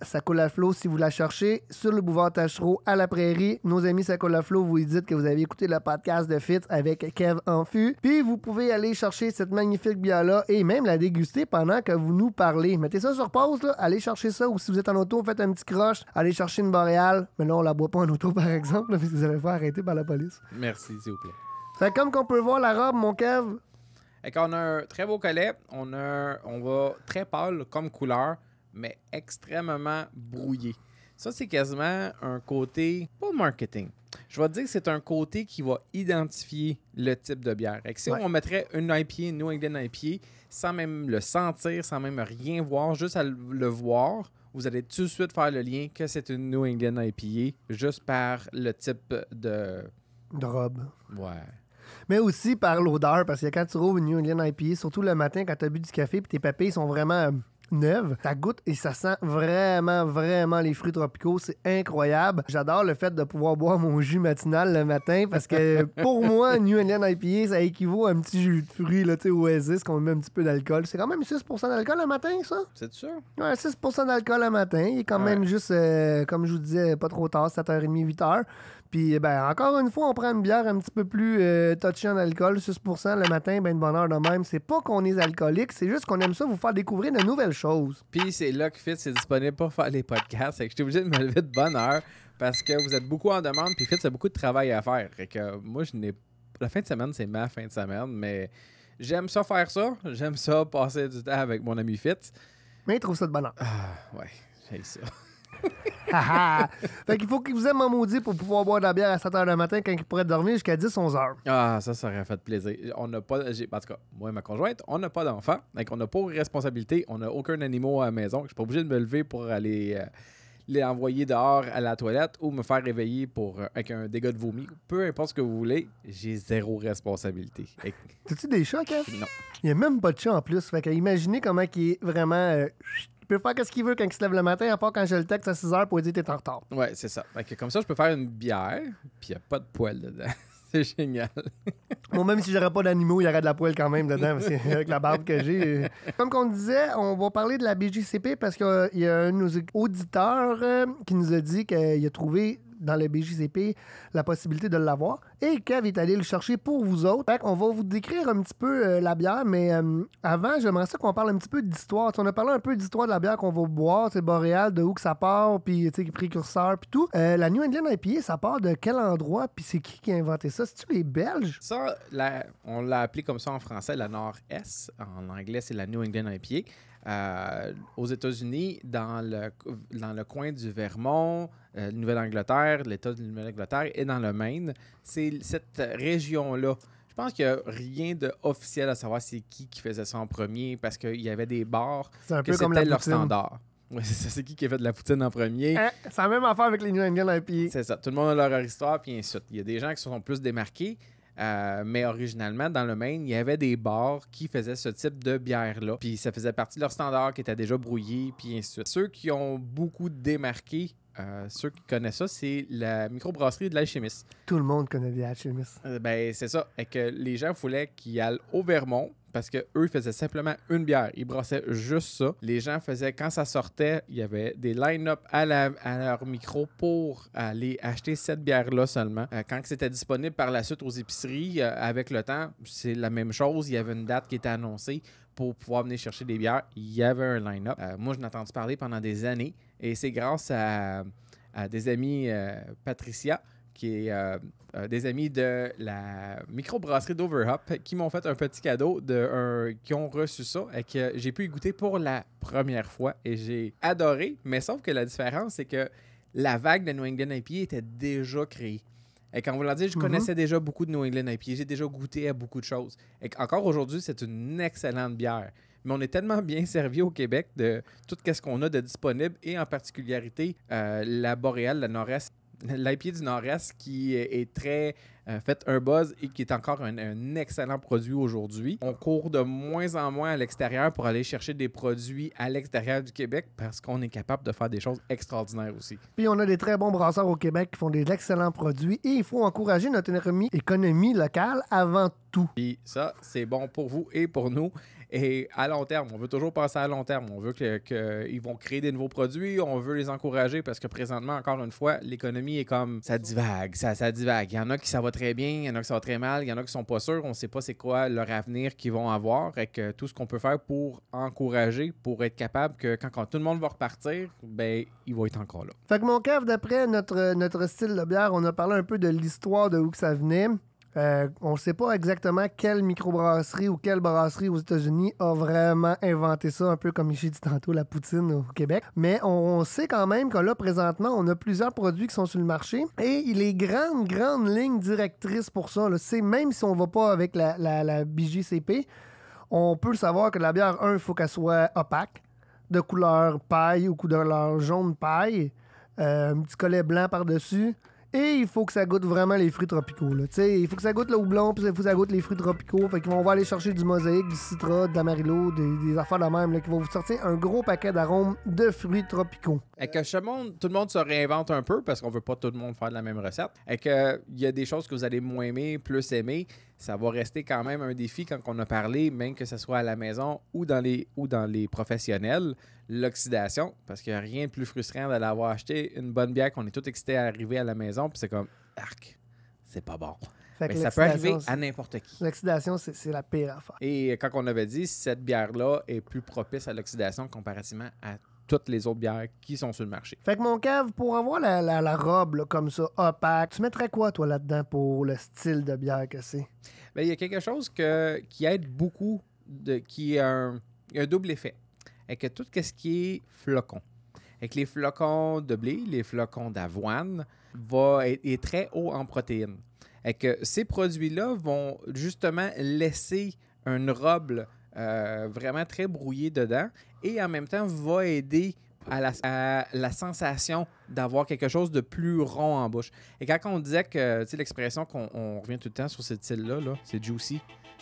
Flow si vous la cherchez. Sur le boulevard Tachereau, à la Prairie, nos amis Flow vous dites que vous avez écouté le podcast de Fitz avec Kev Enfu. Puis vous pouvez aller chercher cette magnifique bière-là et même la déguster pendant que vous nous parlez. Mettez ça sur pause, là. allez chercher ça. Ou si vous êtes en auto, faites un petit croche, allez chercher une boréale. Mais là, on la boit pas en auto, par exemple, parce que vous allez faire arrêter par la police. Merci, s'il vous plaît. comme qu'on peut voir la robe, mon Kev, on a un très beau collet, on, a, on va très pâle comme couleur, mais extrêmement brouillé. Ça, c'est quasiment un côté, pas marketing. Je vais dire que c'est un côté qui va identifier le type de bière. si on mettrait une New England IPA, sans même le sentir, sans même rien voir, juste à le voir, vous allez tout de suite faire le lien que c'est une New England IPA juste par le type de. De robe. Ouais mais aussi par l'odeur, parce que quand tu roules une New England IPA, surtout le matin quand tu as bu du café, puis tes papilles sont vraiment euh, neuves, ça goûte et ça sent vraiment, vraiment les fruits tropicaux. C'est incroyable. J'adore le fait de pouvoir boire mon jus matinal le matin, parce que pour moi, New England IPA, ça équivaut à un petit jus de fruits, là, tu sais, oasis, qu'on met un petit peu d'alcool. C'est quand même 6 d'alcool le matin, ça? C'est sûr? Ouais, 6 d'alcool le matin. Il est quand même juste, euh, comme je vous disais, pas trop tard, 7h30, 8h. Puis, eh ben, encore une fois, on prend une bière un petit peu plus euh, touchée en alcool, 6 le matin, ben, de heure de même. C'est pas qu'on est alcoolique, c'est juste qu'on aime ça vous faire découvrir de nouvelles choses. Puis, c'est là que Fitz c'est disponible pour faire les podcasts. Fait que j'étais obligé de me lever de bonne heure parce que vous êtes beaucoup en demande. Puis, Fitz a beaucoup de travail à faire. Fait que moi, je n'ai. La fin de semaine, c'est ma fin de semaine, mais j'aime ça faire ça. J'aime ça passer du temps avec mon ami Fitz. Mais il trouve ça de bonheur. Ah, ouais, j'aime ça. fait qu'il faut qu'il vous aime en maudit pour pouvoir boire de la bière à 7 h le matin quand il pourrait dormir jusqu'à 10, 11 h. Ah, ça, ça aurait fait plaisir. On n'a pas. en tout cas, moi et ma conjointe, on n'a pas d'enfant Donc, on n'a pas de responsabilité. On n'a aucun animal à la maison. Je suis pas obligé de me lever pour aller. Euh, les envoyer dehors à la toilette ou me faire réveiller pour, euh, avec un dégât de vomi, peu importe ce que vous voulez, j'ai zéro responsabilité. T'as-tu des chats, Kev? Non. Il n'y a même pas de chat en plus. Fait qu'imaginez comment il est vraiment. Euh, peut faire ce qu'il veut quand il se lève le matin, à part quand j'ai le texte à 6 h pour dire t'es en retard. Ouais, c'est ça. comme ça, je peux faire une bière, puis il n'y a pas de poêle dedans. c'est génial. Moi, même si j'aurais pas d'animaux, il y aurait de la poêle quand même dedans, avec la barbe que j'ai. Comme qu'on disait, on va parler de la BJCP parce qu'il y a un de nos auditeurs euh, qui nous a dit qu'il a trouvé dans le BJCP la possibilité de l'avoir. Et Kev est allé le chercher pour vous autres. on va vous décrire un petit peu euh, la bière, mais euh, avant, j'aimerais ça qu'on parle un petit peu d'histoire. On a parlé un peu d'histoire de la bière qu'on va boire, c'est boréal, de où que ça part, puis précurseurs, puis tout. Euh, la New England IPA, ça part de quel endroit, puis c'est qui qui a inventé ça? C'est-tu les Belges? Ça, on l'a appelé comme ça en français, la Nord-Est. En anglais, c'est la New England IPA. aux États-Unis, dans le, dans le coin du Vermont, euh, Nouvelle-Angleterre, l'État de Nouvelle-Angleterre et dans le Maine. C'est cette région-là. Je pense qu'il n'y a rien d'officiel à savoir c'est qui qui faisait ça en premier parce qu'il y avait des bars c'est un peu leur standard. c'est ça, qui qui a fait de la poutine en premier. Ça hein? a même affaire avec les New England C'est ça, tout le monde a leur histoire, puis ensuite. Il y a des gens qui se sont plus démarqués, euh, mais originalement, dans le Maine, il y avait des bars qui faisaient ce type de bière-là. Puis ça faisait partie de leur standard qui était déjà brouillé, puis ainsi Ceux qui ont beaucoup démarqué euh, ceux qui connaissent ça, c'est la microbrasserie de l'alchimiste. Tout le monde connaît l'alchimiste euh, ben, c'est ça. Et que les gens voulaient qu'ils allent au Vermont parce qu'eux, eux faisaient simplement une bière. Ils brassaient juste ça. Les gens faisaient, quand ça sortait, il y avait des line-up à, leur micro pour aller acheter cette bière-là seulement. Euh, quand c'était disponible par la suite aux épiceries, avec le temps, c'est la même chose. Il y avait une date qui était annoncée pour pouvoir venir chercher des bières. Il y avait un line-up. moi, je n'ai entendu parler pendant des années. Et c'est grâce à, des amis, euh, Patricia, qui est euh, euh, des amis de la microbrasserie d'Overhop, qui m'ont fait un petit cadeau, de, qui ont reçu ça et que j'ai pu y goûter pour la première fois. Et j'ai adoré, mais sauf que la différence, c'est que la vague de New England IP était déjà créée. Et quand vous l'avez dit, je mm-hmm. connaissais déjà beaucoup de New England IP. J'ai déjà goûté à beaucoup de choses. Et encore aujourd'hui, c'est une excellente bière mais on est tellement bien servi au Québec de tout ce qu'on a de disponible et en particularité euh, la boréale, la nord-est, du nord-est qui est très euh, fait un buzz et qui est encore un, excellent produit aujourd'hui. On court de moins en moins à l'extérieur pour aller chercher des produits à l'extérieur du Québec parce qu'on est capable de faire des choses extraordinaires aussi. Puis on a des très bons brasseurs au Québec qui font des excellents produits et il faut encourager notre économie, économie locale avant tout. Puis ça, c'est bon pour vous et pour nous. Et à long terme, on veut toujours passer à long terme. On veut qu'ils vont créer des nouveaux produits, on veut les encourager parce que présentement, encore une fois, l'économie est comme ça divague, ça, divague. Il y en a qui ça va très bien, il y en a qui ça va très mal, il y en a qui sont pas sûrs, on ne sait pas c'est quoi leur avenir qu'ils vont avoir. Et que tout ce qu'on peut faire pour encourager, pour être capable que quand, tout le monde va repartir, ben ils vont être encore là. Fait que mon cave, d'après notre, notre style de bière, on a parlé un peu de l'histoire de où que ça venait. Euh, on ne sait pas exactement quelle microbrasserie ou quelle brasserie aux États-Unis a vraiment inventé ça, un peu comme ici, dit tantôt la poutine au Québec. Mais on, sait quand même que là, présentement, on a plusieurs produits qui sont sur le marché et il est grande, grande ligne directrice pour ça, c'est même si on ne va pas avec la, la, BJCP, on peut savoir que la bière, 1, il faut qu'elle soit opaque, de couleur paille ou couleur jaune paille, euh, un petit collet blanc par-dessus. Et il faut que ça goûte vraiment les fruits tropicaux. il faut que ça goûte le houblon, puis il faut que ça goûte les fruits tropicaux. Fait qu'on va aller chercher du mosaïque, du citra, de l'amarillo, des, affaires de même, là, qui vont vous sortir un gros paquet d'arômes de fruits tropicaux. Et que tout le monde se réinvente un peu parce qu'on veut pas tout le monde faire la même recette. Et qu'il y a des choses que vous allez moins aimer, plus aimer ça va rester quand même un défi quand on a parlé, même que ce soit à la maison ou dans les, ou dans les professionnels, l'oxydation, parce qu'il n'y a rien de plus frustrant d'aller avoir acheté une bonne bière qu'on est tout excité à arriver à la maison, puis c'est comme, arc, c'est pas bon. Mais ça peut arriver à n'importe qui. L'oxydation, c'est la pire affaire. Et quand on avait dit, cette bière-là est plus propice à l'oxydation comparativement à toutes les autres bières qui sont sur le marché. Fait que mon cave, pour avoir la, robe comme ça, opaque, tu mettrais quoi, toi, là-dedans pour le style de bière que c'est? Ben, il y a quelque chose qui aide beaucoup, qui a un, double effet. que tout ce qui est flocon avec les flocons de blé, les flocons d'avoine, va être, très haut en protéines. Et que euh, ces produits-là vont justement laisser une robe euh, vraiment très brouillé dedans et en même temps va aider à la, sensation d'avoir quelque chose de plus rond en bouche. Et quand on disait que, tu sais, l'expression qu'on revient tout le temps sur cette île-là, -là, c'est juicy,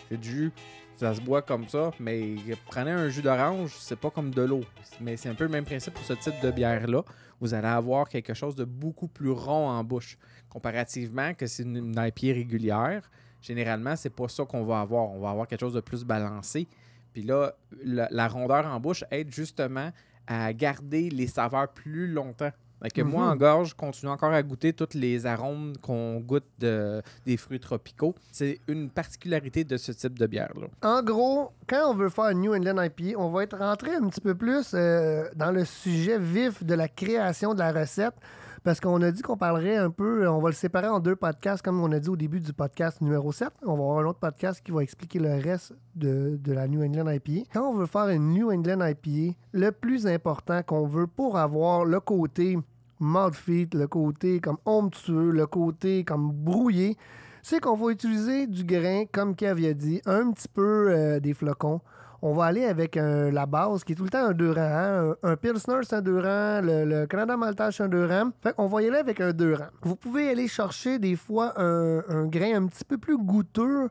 c'est jus, ça se boit comme ça, mais prenez un jus d'orange, c'est pas comme de l'eau. Mais c'est un peu le même principe pour ce type de bière-là. Vous allez avoir quelque chose de beaucoup plus rond en bouche, comparativement que c'est une IPA régulière généralement, c'est pas ça qu'on va avoir. On va avoir quelque chose de plus balancé. Puis là, la, rondeur en bouche aide justement à garder les saveurs plus longtemps. Fait que moi, en mhm. gorge, je continue encore à goûter tous les arômes qu'on goûte des fruits tropicaux. C'est une particularité de ce type de bière-là. En gros, quand on veut faire New England IP, on va être rentré un petit peu plus euh, dans le sujet vif de la création de la recette parce qu'on a dit qu'on parlerait un peu, on va le séparer en deux podcasts, comme on a dit au début du podcast numéro 7. On va avoir un autre podcast qui va expliquer le reste de, la New England IPA. Quand on veut faire une New England IPA, le plus important qu'on veut pour avoir le côté modfit, le côté comme onctueux, le côté comme brouillé, c'est qu'on va utiliser du grain, comme Kev a dit, un petit peu euh, des flocons, on va aller avec euh, la base qui est tout le temps un 2 rangs. Hein. Un, Pilsner, c'est un 2 rangs. Le, Canada Maltage, c'est un 2 rangs. Fait on va y aller avec un 2 rangs. Vous pouvez aller chercher des fois un, grain un petit peu plus goûteux,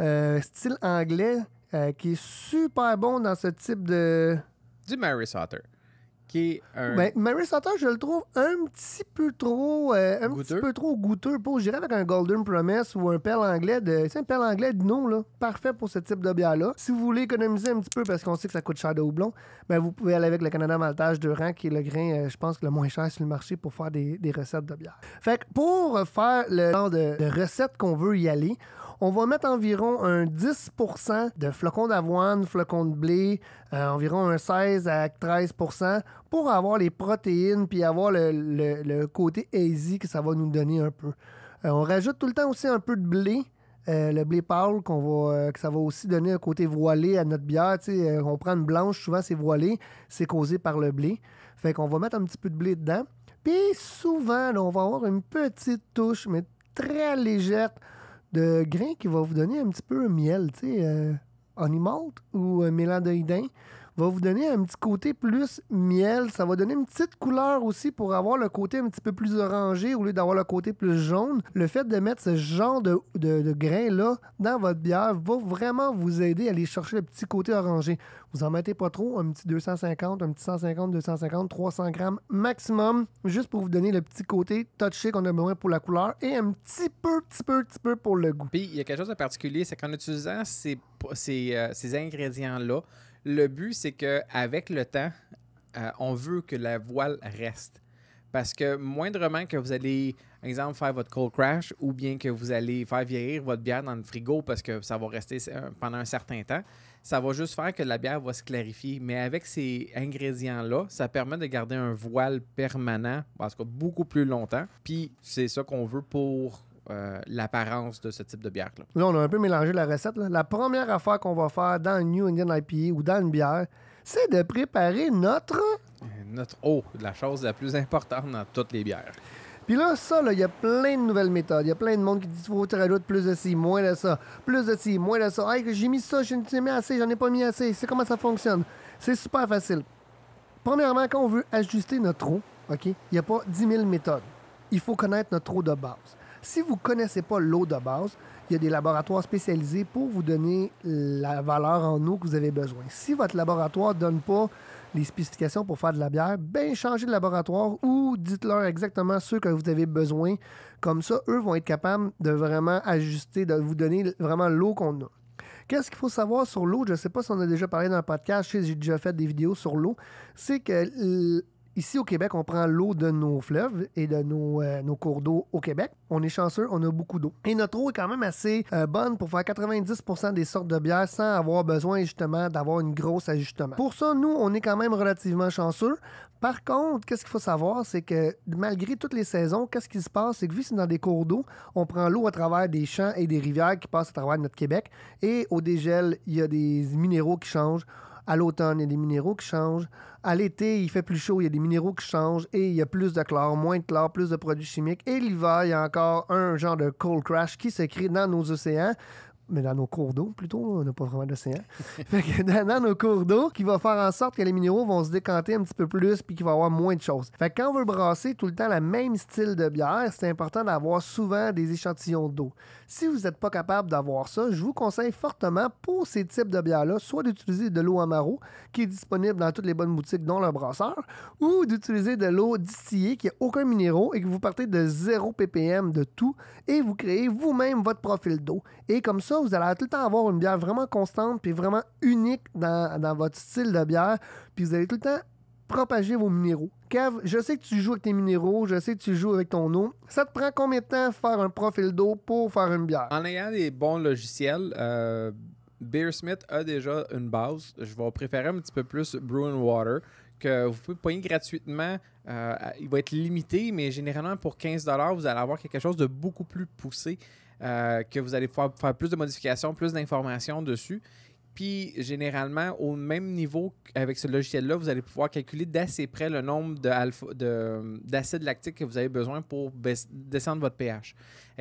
euh, style anglais, euh, qui est super bon dans ce type de. Du Mary qui ben, est je le trouve un petit peu trop, euh, un goûteux. petit peu trop goûteux. Pour j'irais avec un Golden Promise ou un Perle anglais de, c'est un Perle anglais de nom là, parfait pour ce type de bière là. Si vous voulez économiser un petit peu parce qu'on sait que ça coûte cher de houblon, ben vous pouvez aller avec le Canada Maltage de rang qui est le grain, euh, je pense le moins cher sur le marché pour faire des, recettes de bière. Fait pour faire le genre de recettes qu'on veut y aller, on va mettre environ un 10 de flocons d'avoine, flocons de blé, euh, environ un 16 à 13 pour avoir les protéines puis avoir le, côté easy que ça va nous donner un peu. Euh, on rajoute tout le temps aussi un peu de blé. Euh, le blé pâle qu'on va, que ça va aussi donner un côté voilé à notre bière. on prend une blanche, souvent c'est voilé, c'est causé par le blé. Fait qu'on va mettre un petit peu de blé dedans. Puis souvent, on va avoir une petite touche, mais très légère, de grains qui va vous donner un petit peu un miel, tu sais, euh, ou euh, mélandoïdin va vous donner un petit côté plus miel. Ça va donner une petite couleur aussi pour avoir le côté un petit peu plus orangé au lieu d'avoir le côté plus jaune. Le fait de mettre ce genre de, de, là dans votre bière va vraiment vous aider à aller chercher le petit côté orangé. Vous en mettez pas trop, un petit 250, un petit 150, 250, 300 grammes maximum, juste pour vous donner le petit côté touché qu'on a besoin pour la couleur et un petit peu, petit peu, petit peu pour le goût. Puis il y a quelque chose de particulier, c'est qu'en utilisant ces, euh, ces ingrédients-là, le but, c'est qu'avec le temps, euh, on veut que la voile reste. Parce que moindrement que vous allez, par exemple, faire votre cold crash ou bien que vous allez faire vieillir votre bière dans le frigo parce que ça va rester pendant un certain temps, ça va juste faire que la bière va se clarifier. Mais avec ces ingrédients-là, ça permet de garder un voile permanent, en tout beaucoup plus longtemps. Puis c'est ça qu'on veut pour euh, l'apparence de ce type de bière-là. on a un peu mélangé la recette. La première affaire qu'on va faire dans le New Indian IPA e ou dans une bière, c'est de préparer notre... Euh, notre eau, la chose la plus importante dans toutes les bières. Puis là, ça, il y a plein de nouvelles méthodes. Il y a plein de monde qui dit faut que plus de ci, moins de ça, plus de ci, moins de ça. Hey, j'ai mis ça, j'en ai mis assez, j'en ai pas mis assez. C'est comment ça fonctionne. C'est super facile. Premièrement, quand on veut ajuster notre eau, OK, il n'y a pas 10 000 méthodes. Il faut connaître notre eau de base. Si vous ne connaissez pas l'eau de base, il y a des laboratoires spécialisés pour vous donner la valeur en eau que vous avez besoin. Si votre laboratoire ne donne pas les spécifications pour faire de la bière, ben changez de laboratoire ou dites-leur exactement ce que vous avez besoin. Comme ça, eux vont être capables de vraiment ajuster, de vous donner vraiment l'eau qu'on a. Qu'est-ce qu'il faut savoir sur l'eau? Je ne sais pas si on a déjà parlé dans le podcast, j'ai déjà fait des vidéos sur l'eau. C'est que Ici, au Québec, on prend l'eau de nos fleuves et de euh, nos, cours d'eau au Québec. On est chanceux, on a beaucoup d'eau. Et notre eau est quand même assez euh, bonne pour faire 90% des sortes de bières sans avoir besoin justement d'avoir une grosse ajustement. Pour ça, nous, on est quand même relativement chanceux. Par contre, qu'est-ce qu'il faut savoir, c'est que malgré toutes les saisons, qu'est-ce qui se passe, c'est que vu que c'est dans des cours d'eau, on prend l'eau à travers des champs et des rivières qui passent à travers notre Québec. Et au dégel, il y a des minéraux qui changent. À l'automne, il y a des minéraux qui changent. À l'été, il fait plus chaud, il y a des minéraux qui changent et il y a plus de chlore, moins de chlore, plus de produits chimiques. Et l'hiver, il y a encore un genre de cold crash qui s'écrit dans nos océans mais dans nos cours d'eau plutôt, on n'a pas vraiment d'océan. dans nos cours d'eau, qui va faire en sorte que les minéraux vont se décanter un petit peu plus puis qu'il va y avoir moins de choses. Fait quand on veut brasser tout le temps la même style de bière, c'est important d'avoir souvent des échantillons d'eau. Si vous n'êtes pas capable d'avoir ça, je vous conseille fortement pour ces types de bières-là, soit d'utiliser de l'eau amaro qui est disponible dans toutes les bonnes boutiques dont le brasseur, ou d'utiliser de l'eau distillée qui n'a aucun minéraux et que vous partez de 0 ppm de tout et vous créez vous-même votre profil d'eau. Et comme ça, vous allez tout le temps avoir une bière vraiment constante puis vraiment unique dans, votre style de bière. Puis vous allez tout le temps propager vos minéraux. Kev, je sais que tu joues avec tes minéraux, je sais que tu joues avec ton eau. Ça te prend combien de temps faire un profil d'eau pour faire une bière? En ayant des bons logiciels, euh, Beersmith a déjà une base. Je vais préférer un petit peu plus Brew Water que vous pouvez payer gratuitement. Euh, il va être limité, mais généralement pour 15$, vous allez avoir quelque chose de beaucoup plus poussé. Euh, que vous allez pouvoir faire plus de modifications, plus d'informations dessus. Puis généralement, au même niveau avec ce logiciel-là, vous allez pouvoir calculer d'assez près le nombre d'acide lactique que vous avez besoin pour descendre votre pH.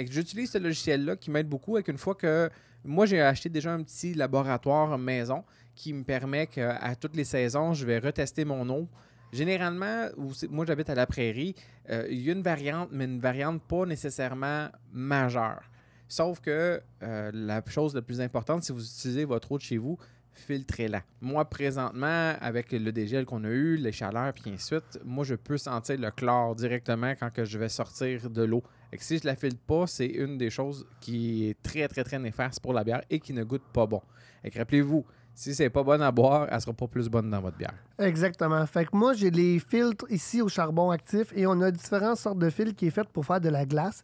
J'utilise ce logiciel-là qui m'aide beaucoup avec une fois que moi j'ai acheté déjà un petit laboratoire maison qui me permet qu'à toutes les saisons, je vais retester mon eau. Généralement, moi j'habite à la prairie, euh, il y a une variante, mais une variante pas nécessairement majeure. Sauf que euh, la chose la plus importante, si vous utilisez votre eau de chez vous, filtrez-la. Moi, présentement, avec le dégel qu'on a eu, les chaleurs, puis ensuite moi, je peux sentir le chlore directement quand que je vais sortir de l'eau. Et si je la filtre pas, c'est une des choses qui est très, très, très néfaste pour la bière et qui ne goûte pas bon. Et rappelez-vous, si c'est pas bon à boire, elle sera pas plus bonne dans votre bière. Exactement. Fait que moi, j'ai les filtres ici au charbon actif et on a différentes sortes de filtres qui est fait pour faire de la glace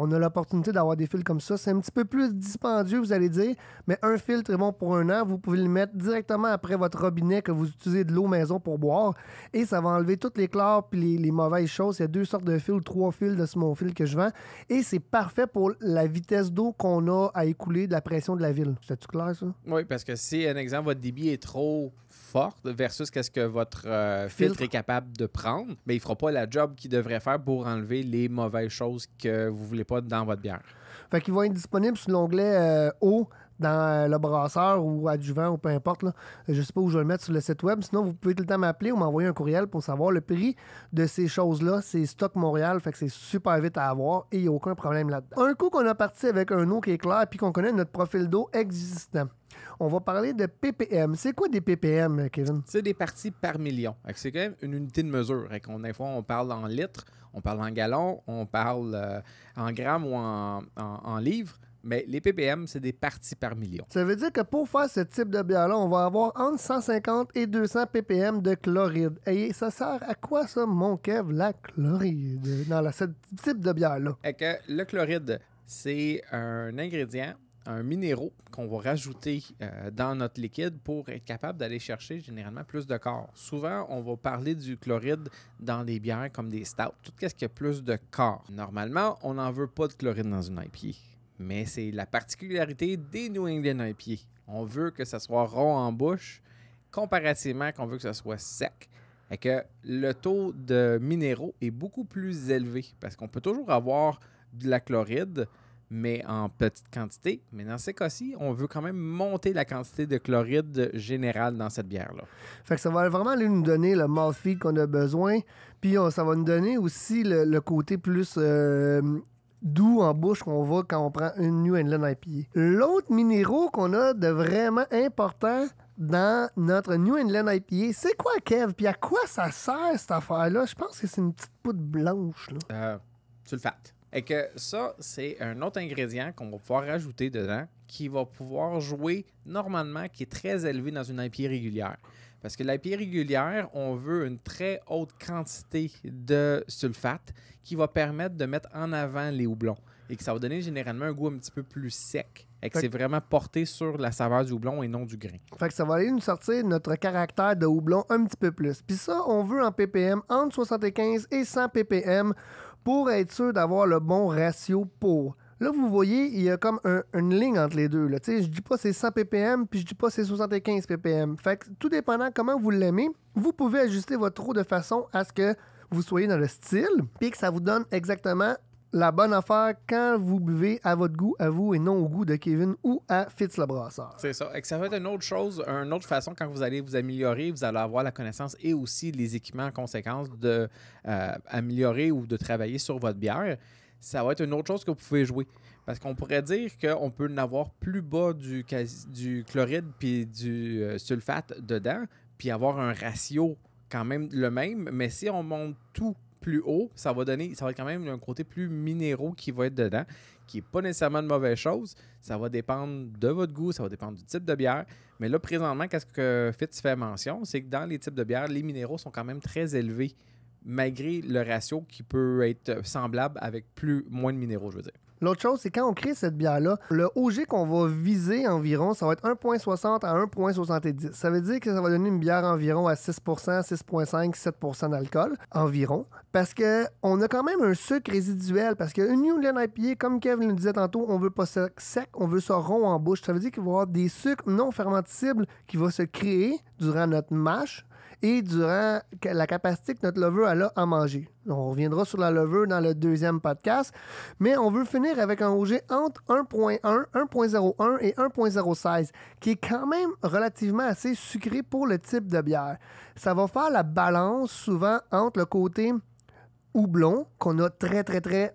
on a l'opportunité d'avoir des fils comme ça. C'est un petit peu plus dispendieux, vous allez dire, mais un filtre est bon pour un an. Vous pouvez le mettre directement après votre robinet que vous utilisez de l'eau maison pour boire et ça va enlever toutes les chlores puis les, mauvaises choses. Il y a deux sortes de fils, trois fils de ce mon fil que je vends et c'est parfait pour la vitesse d'eau qu'on a à écouler de la pression de la ville. C'est-tu clair, ça? Oui, parce que si, un exemple, votre débit est trop forte versus qu'est-ce que votre euh, filtre. est capable de prendre, mais il fera pas la job qu'il devrait faire pour enlever les mauvaises choses que vous voulez pas dans votre bière. Fait qu'il va être disponible sur l'onglet euh, eau dans euh, le brasseur ou adjuvant ou peu importe. Là. Je sais pas où je vais le mettre sur le site web. Sinon, vous pouvez tout le temps m'appeler ou m'envoyer un courriel pour savoir le prix de ces choses-là. C'est Stock Montréal, fait que c'est super vite à avoir et il n'y a aucun problème là-dedans. Un coup qu'on a parti avec un eau qui est clair puis qu'on connaît notre profil d'eau existant, on va parler de PPM. C'est quoi des PPM, Kevin? C'est des parties par million. C'est quand même une unité de mesure. On, des fois, on parle en litres, on parle en gallons, on parle euh, en grammes ou en, livres. Mais les ppm, c'est des parties par million. Ça veut dire que pour faire ce type de bière-là, on va avoir entre 150 et 200 ppm de chloride. Et ça sert à quoi, ça, mon Kev, la chloride, dans ce type de bière-là? le chloride, c'est un ingrédient un minéraux qu'on va rajouter euh, dans notre liquide pour être capable d'aller chercher généralement plus de corps. Souvent, on va parler du chloride dans des bières comme des stouts, tout ce qui a plus de corps. Normalement, on n'en veut pas de chloride dans une IPA, mais c'est la particularité des New England IPA. On veut que ça soit rond en bouche, comparativement qu'on veut que ça soit sec. Et que le taux de minéraux est beaucoup plus élevé parce qu'on peut toujours avoir de la chloride, mais en petite quantité. Mais dans ces cas-ci, on veut quand même monter la quantité de chloride générale dans cette bière-là. Fait ça va vraiment aller nous donner le mouthfeel qu'on a besoin, puis ça va nous donner aussi le, côté plus euh, doux en bouche qu'on voit quand on prend une New England IPA. L'autre minéraux qu'on a de vraiment important dans notre New England IPA, c'est quoi, Kev? Puis à quoi ça sert, cette affaire-là? Je pense que c'est une petite poudre blanche. Là. Euh, sulfate. Et que ça, c'est un autre ingrédient qu'on va pouvoir rajouter dedans qui va pouvoir jouer normalement, qui est très élevé dans une IP régulière. Parce que l'IP régulière, on veut une très haute quantité de sulfate qui va permettre de mettre en avant les houblons et que ça va donner généralement un goût un petit peu plus sec. Et que c'est vraiment porté sur la saveur du houblon et non du grain. Fait ça va aller nous sortir notre caractère de houblon un petit peu plus. Puis ça, on veut en ppm entre 75 et 100 ppm pour être sûr d'avoir le bon ratio pour. Là, vous voyez, il y a comme une ligne entre les deux. Là. Je dis pas c'est 100 ppm, puis je dis pas c'est 75 ppm. Fait tout dépendant comment vous l'aimez, vous pouvez ajuster votre trou de façon à ce que vous soyez dans le style, puis que ça vous donne exactement la bonne affaire quand vous buvez à votre goût, à vous et non au goût de Kevin ou à Fitz le brasseur. C'est ça. Et que ça va être une autre chose, une autre façon quand vous allez vous améliorer, vous allez avoir la connaissance et aussi les équipements en conséquence de euh, améliorer ou de travailler sur votre bière. Ça va être une autre chose que vous pouvez jouer. Parce qu'on pourrait dire qu'on peut n'avoir plus bas du, du chloride puis du euh, sulfate dedans, puis avoir un ratio quand même le même, mais si on monte tout plus haut, ça va donner, ça va être quand même un côté plus minéraux qui va être dedans, qui n'est pas nécessairement de mauvaise chose. Ça va dépendre de votre goût, ça va dépendre du type de bière. Mais là, présentement, qu'est-ce que Fitz fait mention? C'est que dans les types de bières, les minéraux sont quand même très élevés, malgré le ratio qui peut être semblable avec plus, moins de minéraux, je veux dire. L'autre chose, c'est quand on crée cette bière-là, le OG qu'on va viser environ, ça va être 1,60 à 1,70. Ça veut dire que ça va donner une bière environ à 6 6,5, 7 d'alcool, environ. Parce que on a quand même un sucre résiduel. Parce qu'une New England IPA, comme Kevin nous disait tantôt, on veut pas sec, on veut ça rond en bouche. Ça veut dire qu'il va y avoir des sucres non fermenticibles qui vont se créer durant notre mâche et durant la capacité que notre lover a à manger. On reviendra sur la lover dans le deuxième podcast, mais on veut finir avec un OG entre 1.1, 1.01 et 1.016, qui est quand même relativement assez sucré pour le type de bière. Ça va faire la balance souvent entre le côté houblon qu'on a très très très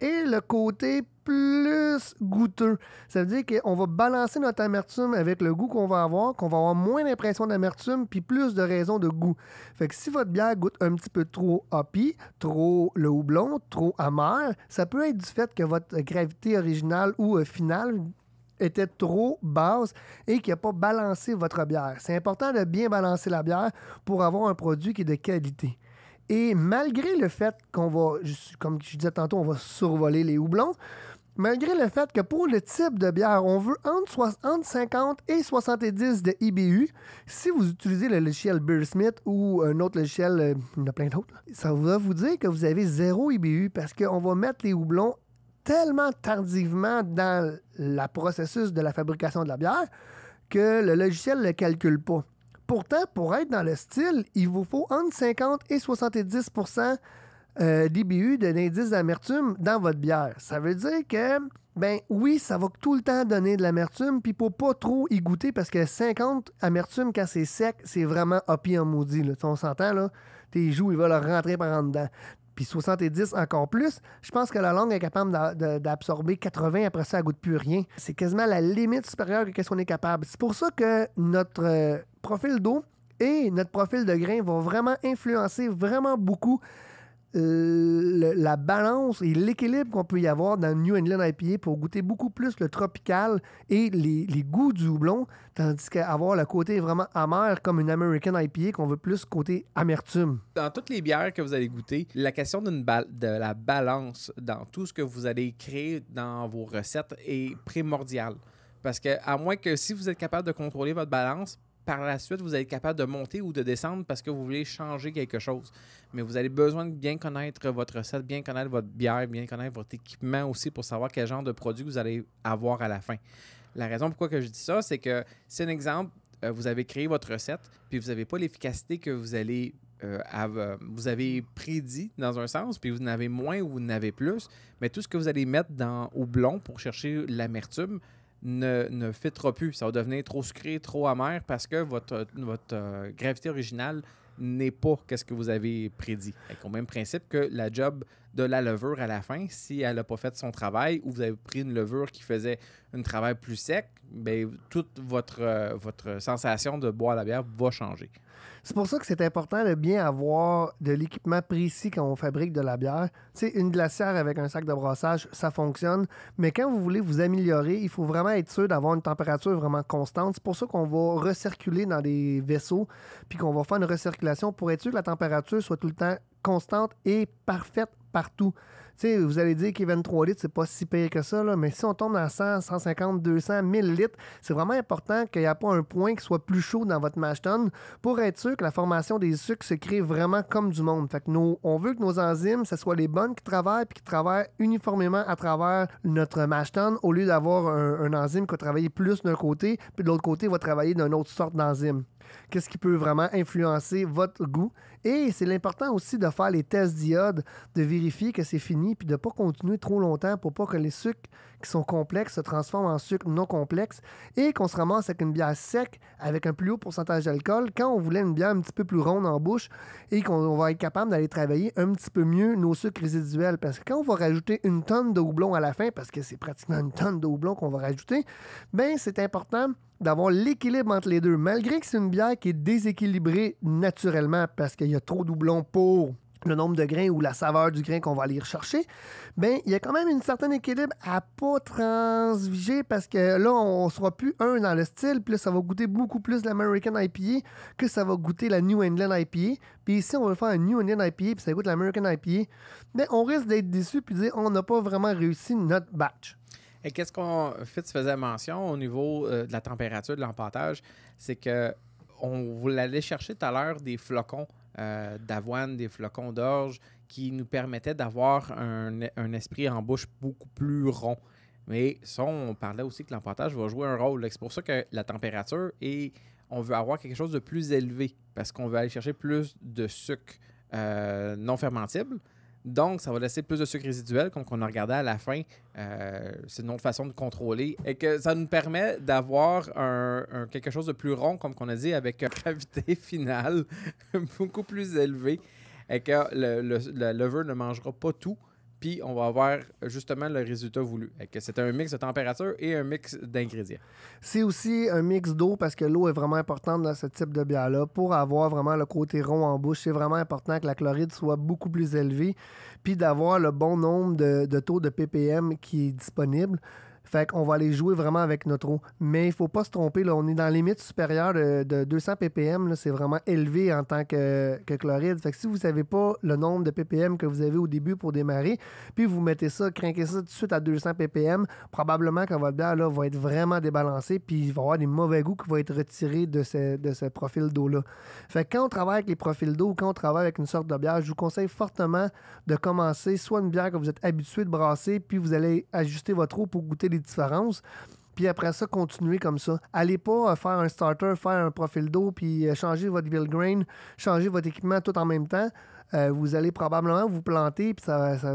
et le côté plus goûteux. Ça veut dire qu'on va balancer notre amertume avec le goût qu'on va avoir, qu'on va avoir moins d'impression d'amertume, puis plus de raisons de goût. Fait que si votre bière goûte un petit peu trop hoppy, trop le houblon, trop amer, ça peut être du fait que votre gravité originale ou euh, finale était trop basse et qu'il n'a pas balancé votre bière. C'est important de bien balancer la bière pour avoir un produit qui est de qualité. Et malgré le fait qu'on va, comme je disais tantôt, on va survoler les houblons, malgré le fait que pour le type de bière, on veut entre, 50 et 70 de IBU, si vous utilisez le logiciel Beersmith ou un autre logiciel, euh, il y en a plein d'autres, ça va vous dire que vous avez zéro IBU parce qu'on va mettre les houblons tellement tardivement dans le processus de la fabrication de la bière que le logiciel ne le calcule pas pourtant, pour être dans le style, il vous faut entre 50 et 70 euh, d'IBU, de l'indice d'amertume, dans votre bière. Ça veut dire que, ben oui, ça va tout le temps donner de l'amertume, puis pour pas trop y goûter, parce que 50 amertume quand c'est sec, c'est vraiment hopi en maudit. Là. On s'entend, là, tes joues, va leur rentrer par en dedans. Puis 70 encore plus, je pense que la langue est capable d'absorber 80, après ça, elle goûte plus rien. C'est quasiment la limite supérieure de ce qu'on est capable. C'est pour ça que notre euh, profil d'eau et notre profil de grain vont vraiment influencer vraiment beaucoup euh, la balance et l'équilibre qu'on peut y avoir dans le New England IPA pour goûter beaucoup plus le tropical et les, goûts du houblon, tandis qu'avoir le côté vraiment amer comme une American IPA qu'on veut plus côté amertume. Dans toutes les bières que vous allez goûter, la question de la balance dans tout ce que vous allez créer dans vos recettes est primordiale. Parce que, à moins que si vous êtes capable de contrôler votre balance, par la suite, vous allez être capable de monter ou de descendre parce que vous voulez changer quelque chose. Mais vous avez besoin de bien connaître votre recette, bien connaître votre bière, bien connaître votre équipement aussi pour savoir quel genre de produit vous allez avoir à la fin. La raison pourquoi que je dis ça, c'est que c'est un exemple, euh, vous avez créé votre recette, puis vous n'avez pas l'efficacité que vous allez euh, euh, vous avez prédit dans un sens, puis vous n'avez moins ou vous n'avez plus, mais tout ce que vous allez mettre dans blond pour chercher l'amertume, ne, ne fitera plus. Ça va devenir trop sucré, trop amer parce que votre, euh, gravité originale n'est pas ce que vous avez prédit. Avec au même principe que la job de la levure à la fin. Si elle n'a pas fait son travail ou vous avez pris une levure qui faisait un travail plus sec, bien, toute votre, euh, votre sensation de boire la bière va changer. C'est pour ça que c'est important de bien avoir de l'équipement précis quand on fabrique de la bière. Tu une glacière avec un sac de brassage, ça fonctionne, mais quand vous voulez vous améliorer, il faut vraiment être sûr d'avoir une température vraiment constante. C'est pour ça qu'on va recirculer dans des vaisseaux, puis qu'on va faire une recirculation pour être sûr que la température soit tout le temps constante et parfaite partout. vous allez dire que 23 litres, c'est pas si pire que ça, mais si on tombe à 100, 150, 200, 1000 litres, c'est vraiment important qu'il n'y ait pas un point qui soit plus chaud dans votre mash pour être sûr que la formation des sucres se crée vraiment comme du monde. Fait on veut que nos enzymes, ce soit les bonnes qui travaillent puis qui travaillent uniformément à travers notre mash au lieu d'avoir un, enzyme qui va travailler plus d'un côté puis de l'autre côté va travailler d'une autre sorte d'enzyme. Qu'est-ce qui peut vraiment influencer votre goût? Et c'est l'important aussi de faire les tests d'iode, de vérifier que c'est fini, puis de ne pas continuer trop longtemps pour pas que les sucres qui sont complexes se transforment en sucres non complexes et qu'on se ramasse avec une bière sec avec un plus haut pourcentage d'alcool quand on voulait une bière un petit peu plus ronde en bouche et qu'on va être capable d'aller travailler un petit peu mieux nos sucres résiduels. Parce que quand on va rajouter une tonne de houblon à la fin, parce que c'est pratiquement une tonne de houblon qu'on va rajouter, ben c'est important d'avoir l'équilibre entre les deux, malgré que c'est une bière qui est déséquilibrée naturellement parce qu'il y a trop de doublons pour le nombre de grains ou la saveur du grain qu'on va aller rechercher, ben il y a quand même une certaine équilibre à pas transviger parce que là, on sera plus un dans le style, puis ça va goûter beaucoup plus l'American IPA que ça va goûter la New England IPA. Puis ici, on veut faire un New England IPA, puis ça goûte l'American IPA. Mais ben, on risque d'être déçu puis dire on n'a pas vraiment réussi notre batch. Et qu'est-ce qu'on fait, tu mention au niveau euh, de la température, de l'empantage, c'est que on voulait aller chercher tout à l'heure des flocons euh, d'avoine, des flocons d'orge, qui nous permettaient d'avoir un, un, esprit en bouche beaucoup plus rond. Mais ça, on parlait aussi que l'emportage va jouer un rôle. C'est pour ça que la température et on veut avoir quelque chose de plus élevé parce qu'on veut aller chercher plus de sucre euh, non fermentible donc, ça va laisser plus de sucre résiduel, comme on a regardé à la fin. Euh, c'est une autre façon de contrôler. Et que ça nous permet d'avoir quelque chose de plus rond, comme qu'on a dit, avec une gravité finale beaucoup plus élevée. Et que le, le, ne mangera pas tout puis on va avoir justement le résultat voulu. C'est un mix de température et un mix d'ingrédients. C'est aussi un mix d'eau parce que l'eau est vraiment importante dans ce type de bière-là. Pour avoir vraiment le côté rond en bouche, c'est vraiment important que la chloride soit beaucoup plus élevée, puis d'avoir le bon nombre de, de taux de ppm qui est disponible. Fait qu'on va aller jouer vraiment avec notre eau. Mais il faut pas se tromper, là, on est dans la limite supérieure de, 200 ppm. C'est vraiment élevé en tant que, que chloride. Fait que si vous savez pas le nombre de ppm que vous avez au début pour démarrer, puis vous mettez ça, crinquez ça tout de suite à 200 ppm, probablement que votre bière là, va être vraiment débalancée, puis il va y avoir des mauvais goûts qui vont être retirés de ce, de ce profil d'eau-là. Fait quand on travaille avec les profils d'eau, quand on travaille avec une sorte de bière, je vous conseille fortement de commencer soit une bière que vous êtes habitué de brasser, puis vous allez ajuster votre eau pour goûter les différence Puis après ça, continuez comme ça. Allez pas euh, faire un starter, faire un profil d'eau, puis euh, changer votre build grain, changer votre équipement tout en même temps. Euh, vous allez probablement vous planter, puis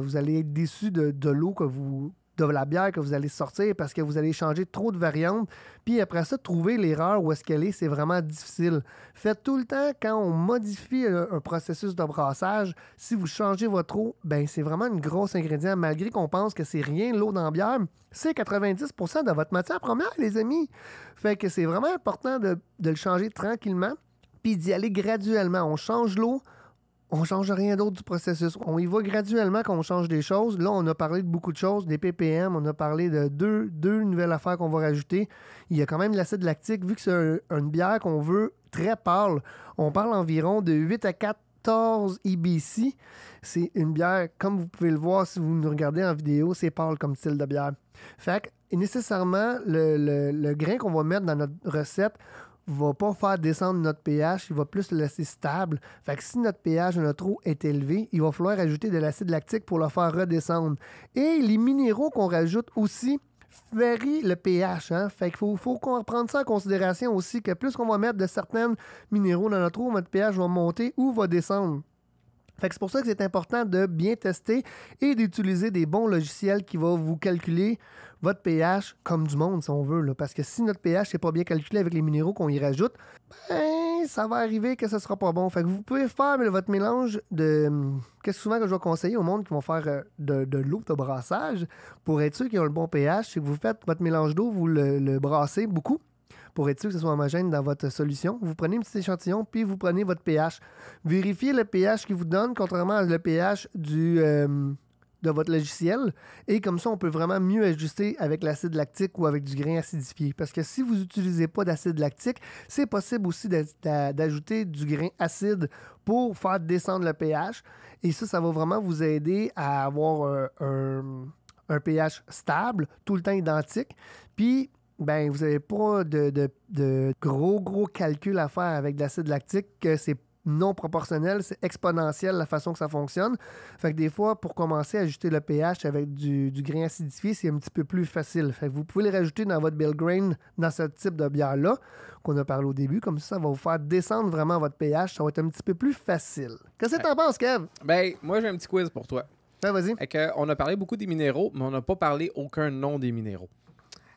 vous allez être déçu de, de l'eau que vous de la bière que vous allez sortir parce que vous allez changer trop de variantes. Puis après ça, trouver l'erreur où est-ce qu'elle est, c'est vraiment difficile. Faites tout le temps quand on modifie euh, un, processus de brassage, si vous changez votre eau, ben c'est vraiment une grosse ingrédient. Malgré qu'on pense que c'est rien l'eau dans la bière, c'est 90% de votre matière première, les amis. Fait que c'est vraiment important de, de le changer tranquillement puis d'y aller graduellement. On change l'eau, on ne change rien d'autre du processus. On y va graduellement qu'on change des choses. Là, on a parlé de beaucoup de choses, des ppm, on a parlé de deux, deux nouvelles affaires qu'on va rajouter. Il y a quand même l'acide lactique, vu que c'est une bière qu'on veut très pâle. On parle environ de 8 à 14 IBC. C'est une bière, comme vous pouvez le voir si vous nous regardez en vidéo, c'est pâle comme style de bière. Fait que, nécessairement, le grain qu'on va mettre dans notre recette va pas faire descendre notre pH, il va plus le laisser stable. Fait que si notre pH de notre eau est élevé, il va falloir ajouter de l'acide lactique pour le faire redescendre. Et les minéraux qu'on rajoute aussi varient le pH. Hein? Fait qu'il faut, faut prendre ça en considération aussi, que plus qu'on va mettre de certains minéraux dans notre eau, notre pH va monter ou va descendre c'est pour ça que c'est important de bien tester et d'utiliser des bons logiciels qui vont vous calculer votre pH comme du monde, si on veut. Parce que si notre pH n'est pas bien calculé avec les minéraux qu'on y rajoute, ben, ça va arriver que ce sera pas bon. Fait que vous pouvez faire votre mélange de. Hmm, qu'est-ce que souvent que je vais conseiller au monde qui vont faire euh, de, l'eau de brassage pour être sûr qu'ils ont le bon pH, c'est que vous faites votre mélange d'eau, vous le brassez beaucoup pour être sûr que ce soit homogène dans votre solution. Vous prenez un petit échantillon, puis vous prenez votre pH. Vérifiez le pH qu'il vous donne, contrairement à le pH du... Euh, de votre logiciel. Et comme ça, on peut vraiment mieux ajuster avec l'acide lactique ou avec du grain acidifié. Parce que si vous n'utilisez pas d'acide lactique, c'est possible aussi d'ajouter du grain acide pour faire descendre le pH. Et ça, ça va vraiment vous aider à avoir un, un pH stable, tout le temps identique. Puis, ben vous n'avez pas de, gros, gros calculs à faire avec de l'acide lactique, que c'est non proportionnel, c'est exponentiel la façon que ça fonctionne. Fait que des fois, pour commencer à ajuster le pH avec du, grain acidifié, c'est un petit peu plus facile. Fait que vous pouvez le rajouter dans votre Bill Grain, dans ce type de bière-là, qu'on a parlé au début. Comme ça, va vous faire descendre vraiment votre pH. Ça va être un petit peu plus facile. Qu'est-ce que t'en penses, Kev? Ben, moi, j'ai un petit quiz pour toi. Ben, vas-y. on a parlé beaucoup des minéraux, mais on n'a pas parlé aucun nom des minéraux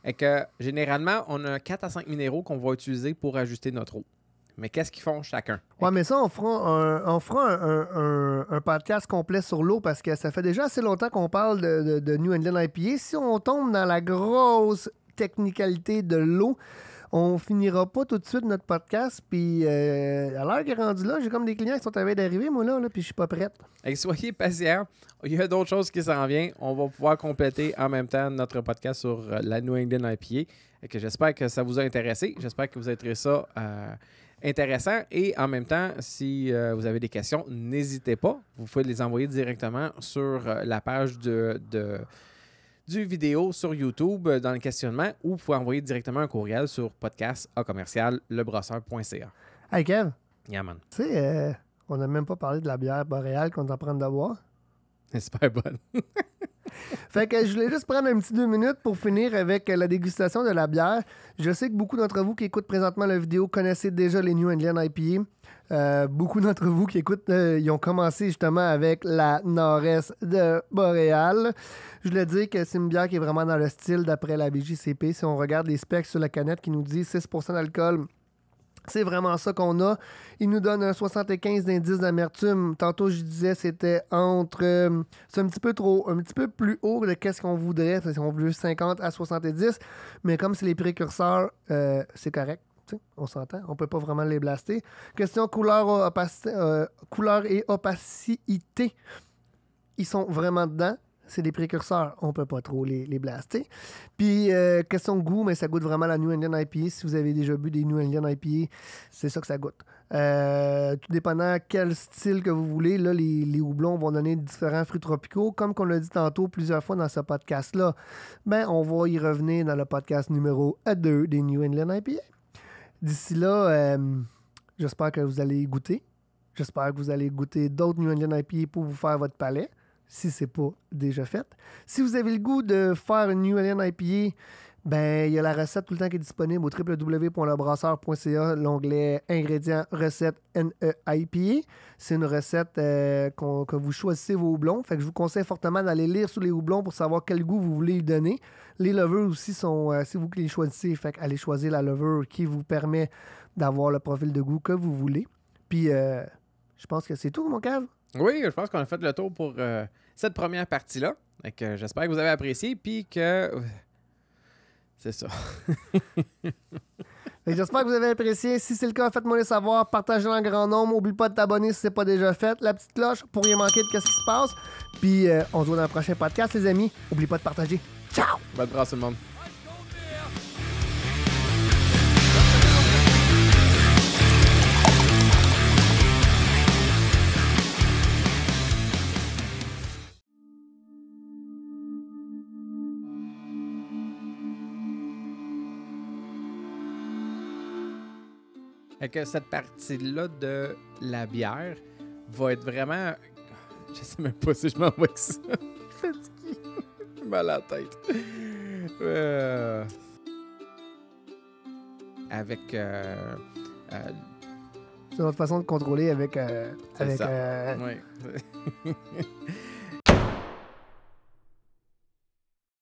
et que généralement, on a 4 à 5 minéraux qu'on va utiliser pour ajuster notre eau. Mais qu'est-ce qu'ils font chacun? Oui, mais ça, on fera un, fera un, podcast complet sur l'eau parce que ça fait déjà assez longtemps qu'on parle de, de New England IPA. Si on tombe dans la grosse technicalité de l'eau, on finira pas tout de suite notre podcast. Puis euh, à l'heure qu'il est rendu là, j'ai comme des clients qui sont arrivés d'arriver, moi, là, là puis je suis pas prête. soyez patient. Il y a d'autres choses qui s'en viennent. On va pouvoir compléter en même temps notre podcast sur euh, la New England IPA. Et que j'espère que ça vous a intéressé. J'espère que vous avez trouvé ça euh, intéressant. Et en même temps, si vous avez des questions, n'hésitez pas. Vous pouvez les envoyer directement sur la page de du vidéo sur YouTube euh, dans le questionnement ou vous pouvez envoyer directement un courriel sur podcast à commercial Hey Kev. Yeah, Tu sais, euh, on n'a même pas parlé de la bière boréale qu'on est en train de C'est super bonne. Fait que je voulais juste prendre un petit deux minutes pour finir avec la dégustation de la bière. Je sais que beaucoup d'entre vous qui écoutent présentement la vidéo connaissez déjà les New England IPA. E. Euh, beaucoup d'entre vous qui écoutent, euh, ils ont commencé justement avec la nord-est de Boréal. Je le dis que c'est une bière qui est vraiment dans le style d'après la BJCP. Si on regarde les specs sur la canette qui nous dit 6% d'alcool, c'est vraiment ça qu'on a. Il nous donne un 75 d'indice d'amertume. Tantôt, je disais, c'était entre. Euh, c'est un petit peu trop. Un petit peu plus haut de ce qu'on voudrait. Si on veut 50 à 70. Mais comme c'est les précurseurs, c'est correct. On s'entend, on peut pas vraiment les blaster. Question euh, euh, couleur, et opacité. Ils sont vraiment dedans c'est des précurseurs, on peut pas trop les, blaster. Puis euh, question goût, mais ça goûte vraiment la New England IPA. Si vous avez déjà bu des New England IPA, c'est ça que ça goûte. tout dépendant quel style que vous voulez, là, les, houblons vont donner différents fruits tropicaux. Comme qu'on l'a dit tantôt plusieurs fois dans ce podcast-là, ben, on va y revenir dans le podcast numéro 2 des New England IPA. D'ici là, euh, j'espère que vous allez goûter. J'espère que vous allez goûter d'autres New England IPA pour vous faire votre palais, si ce n'est pas déjà fait. Si vous avez le goût de faire une New England IPA ben, il y a la recette tout le temps qui est disponible au www.lebrasseur.ca, l'onglet ingrédients, recette neip C'est une recette euh, que vous choisissez vos houblons. Fait que je vous conseille fortement d'aller lire sur les houblons pour savoir quel goût vous voulez lui donner. Les lovers aussi sont, euh, si c'est vous qui les choisissez. Fait allez choisir la levure qui vous permet d'avoir le profil de goût que vous voulez. Puis, euh, je pense que c'est tout, mon cave. Oui, je pense qu'on a fait le tour pour cette première partie-là. J'espère que vous avez apprécié. Puis que c'est ça. J'espère que vous avez apprécié. Si c'est le cas, faites-moi le savoir, partagez-le en grand nombre. Oublie pas de t'abonner si ce n'est pas déjà fait. La petite cloche pour rien manquer de ce qui se passe. Puis euh, on se voit dans le prochain podcast, les amis. Oublie pas de partager. Ciao! Bonne brasse, tout le monde. Fait que cette partie-là de la bière va être vraiment. Je sais même pas si je m'en vais que ça. Fatigué. Mal à la tête. Euh, avec. Euh... Euh... C'est notre façon de contrôler avec. Euh, avec euh, oui.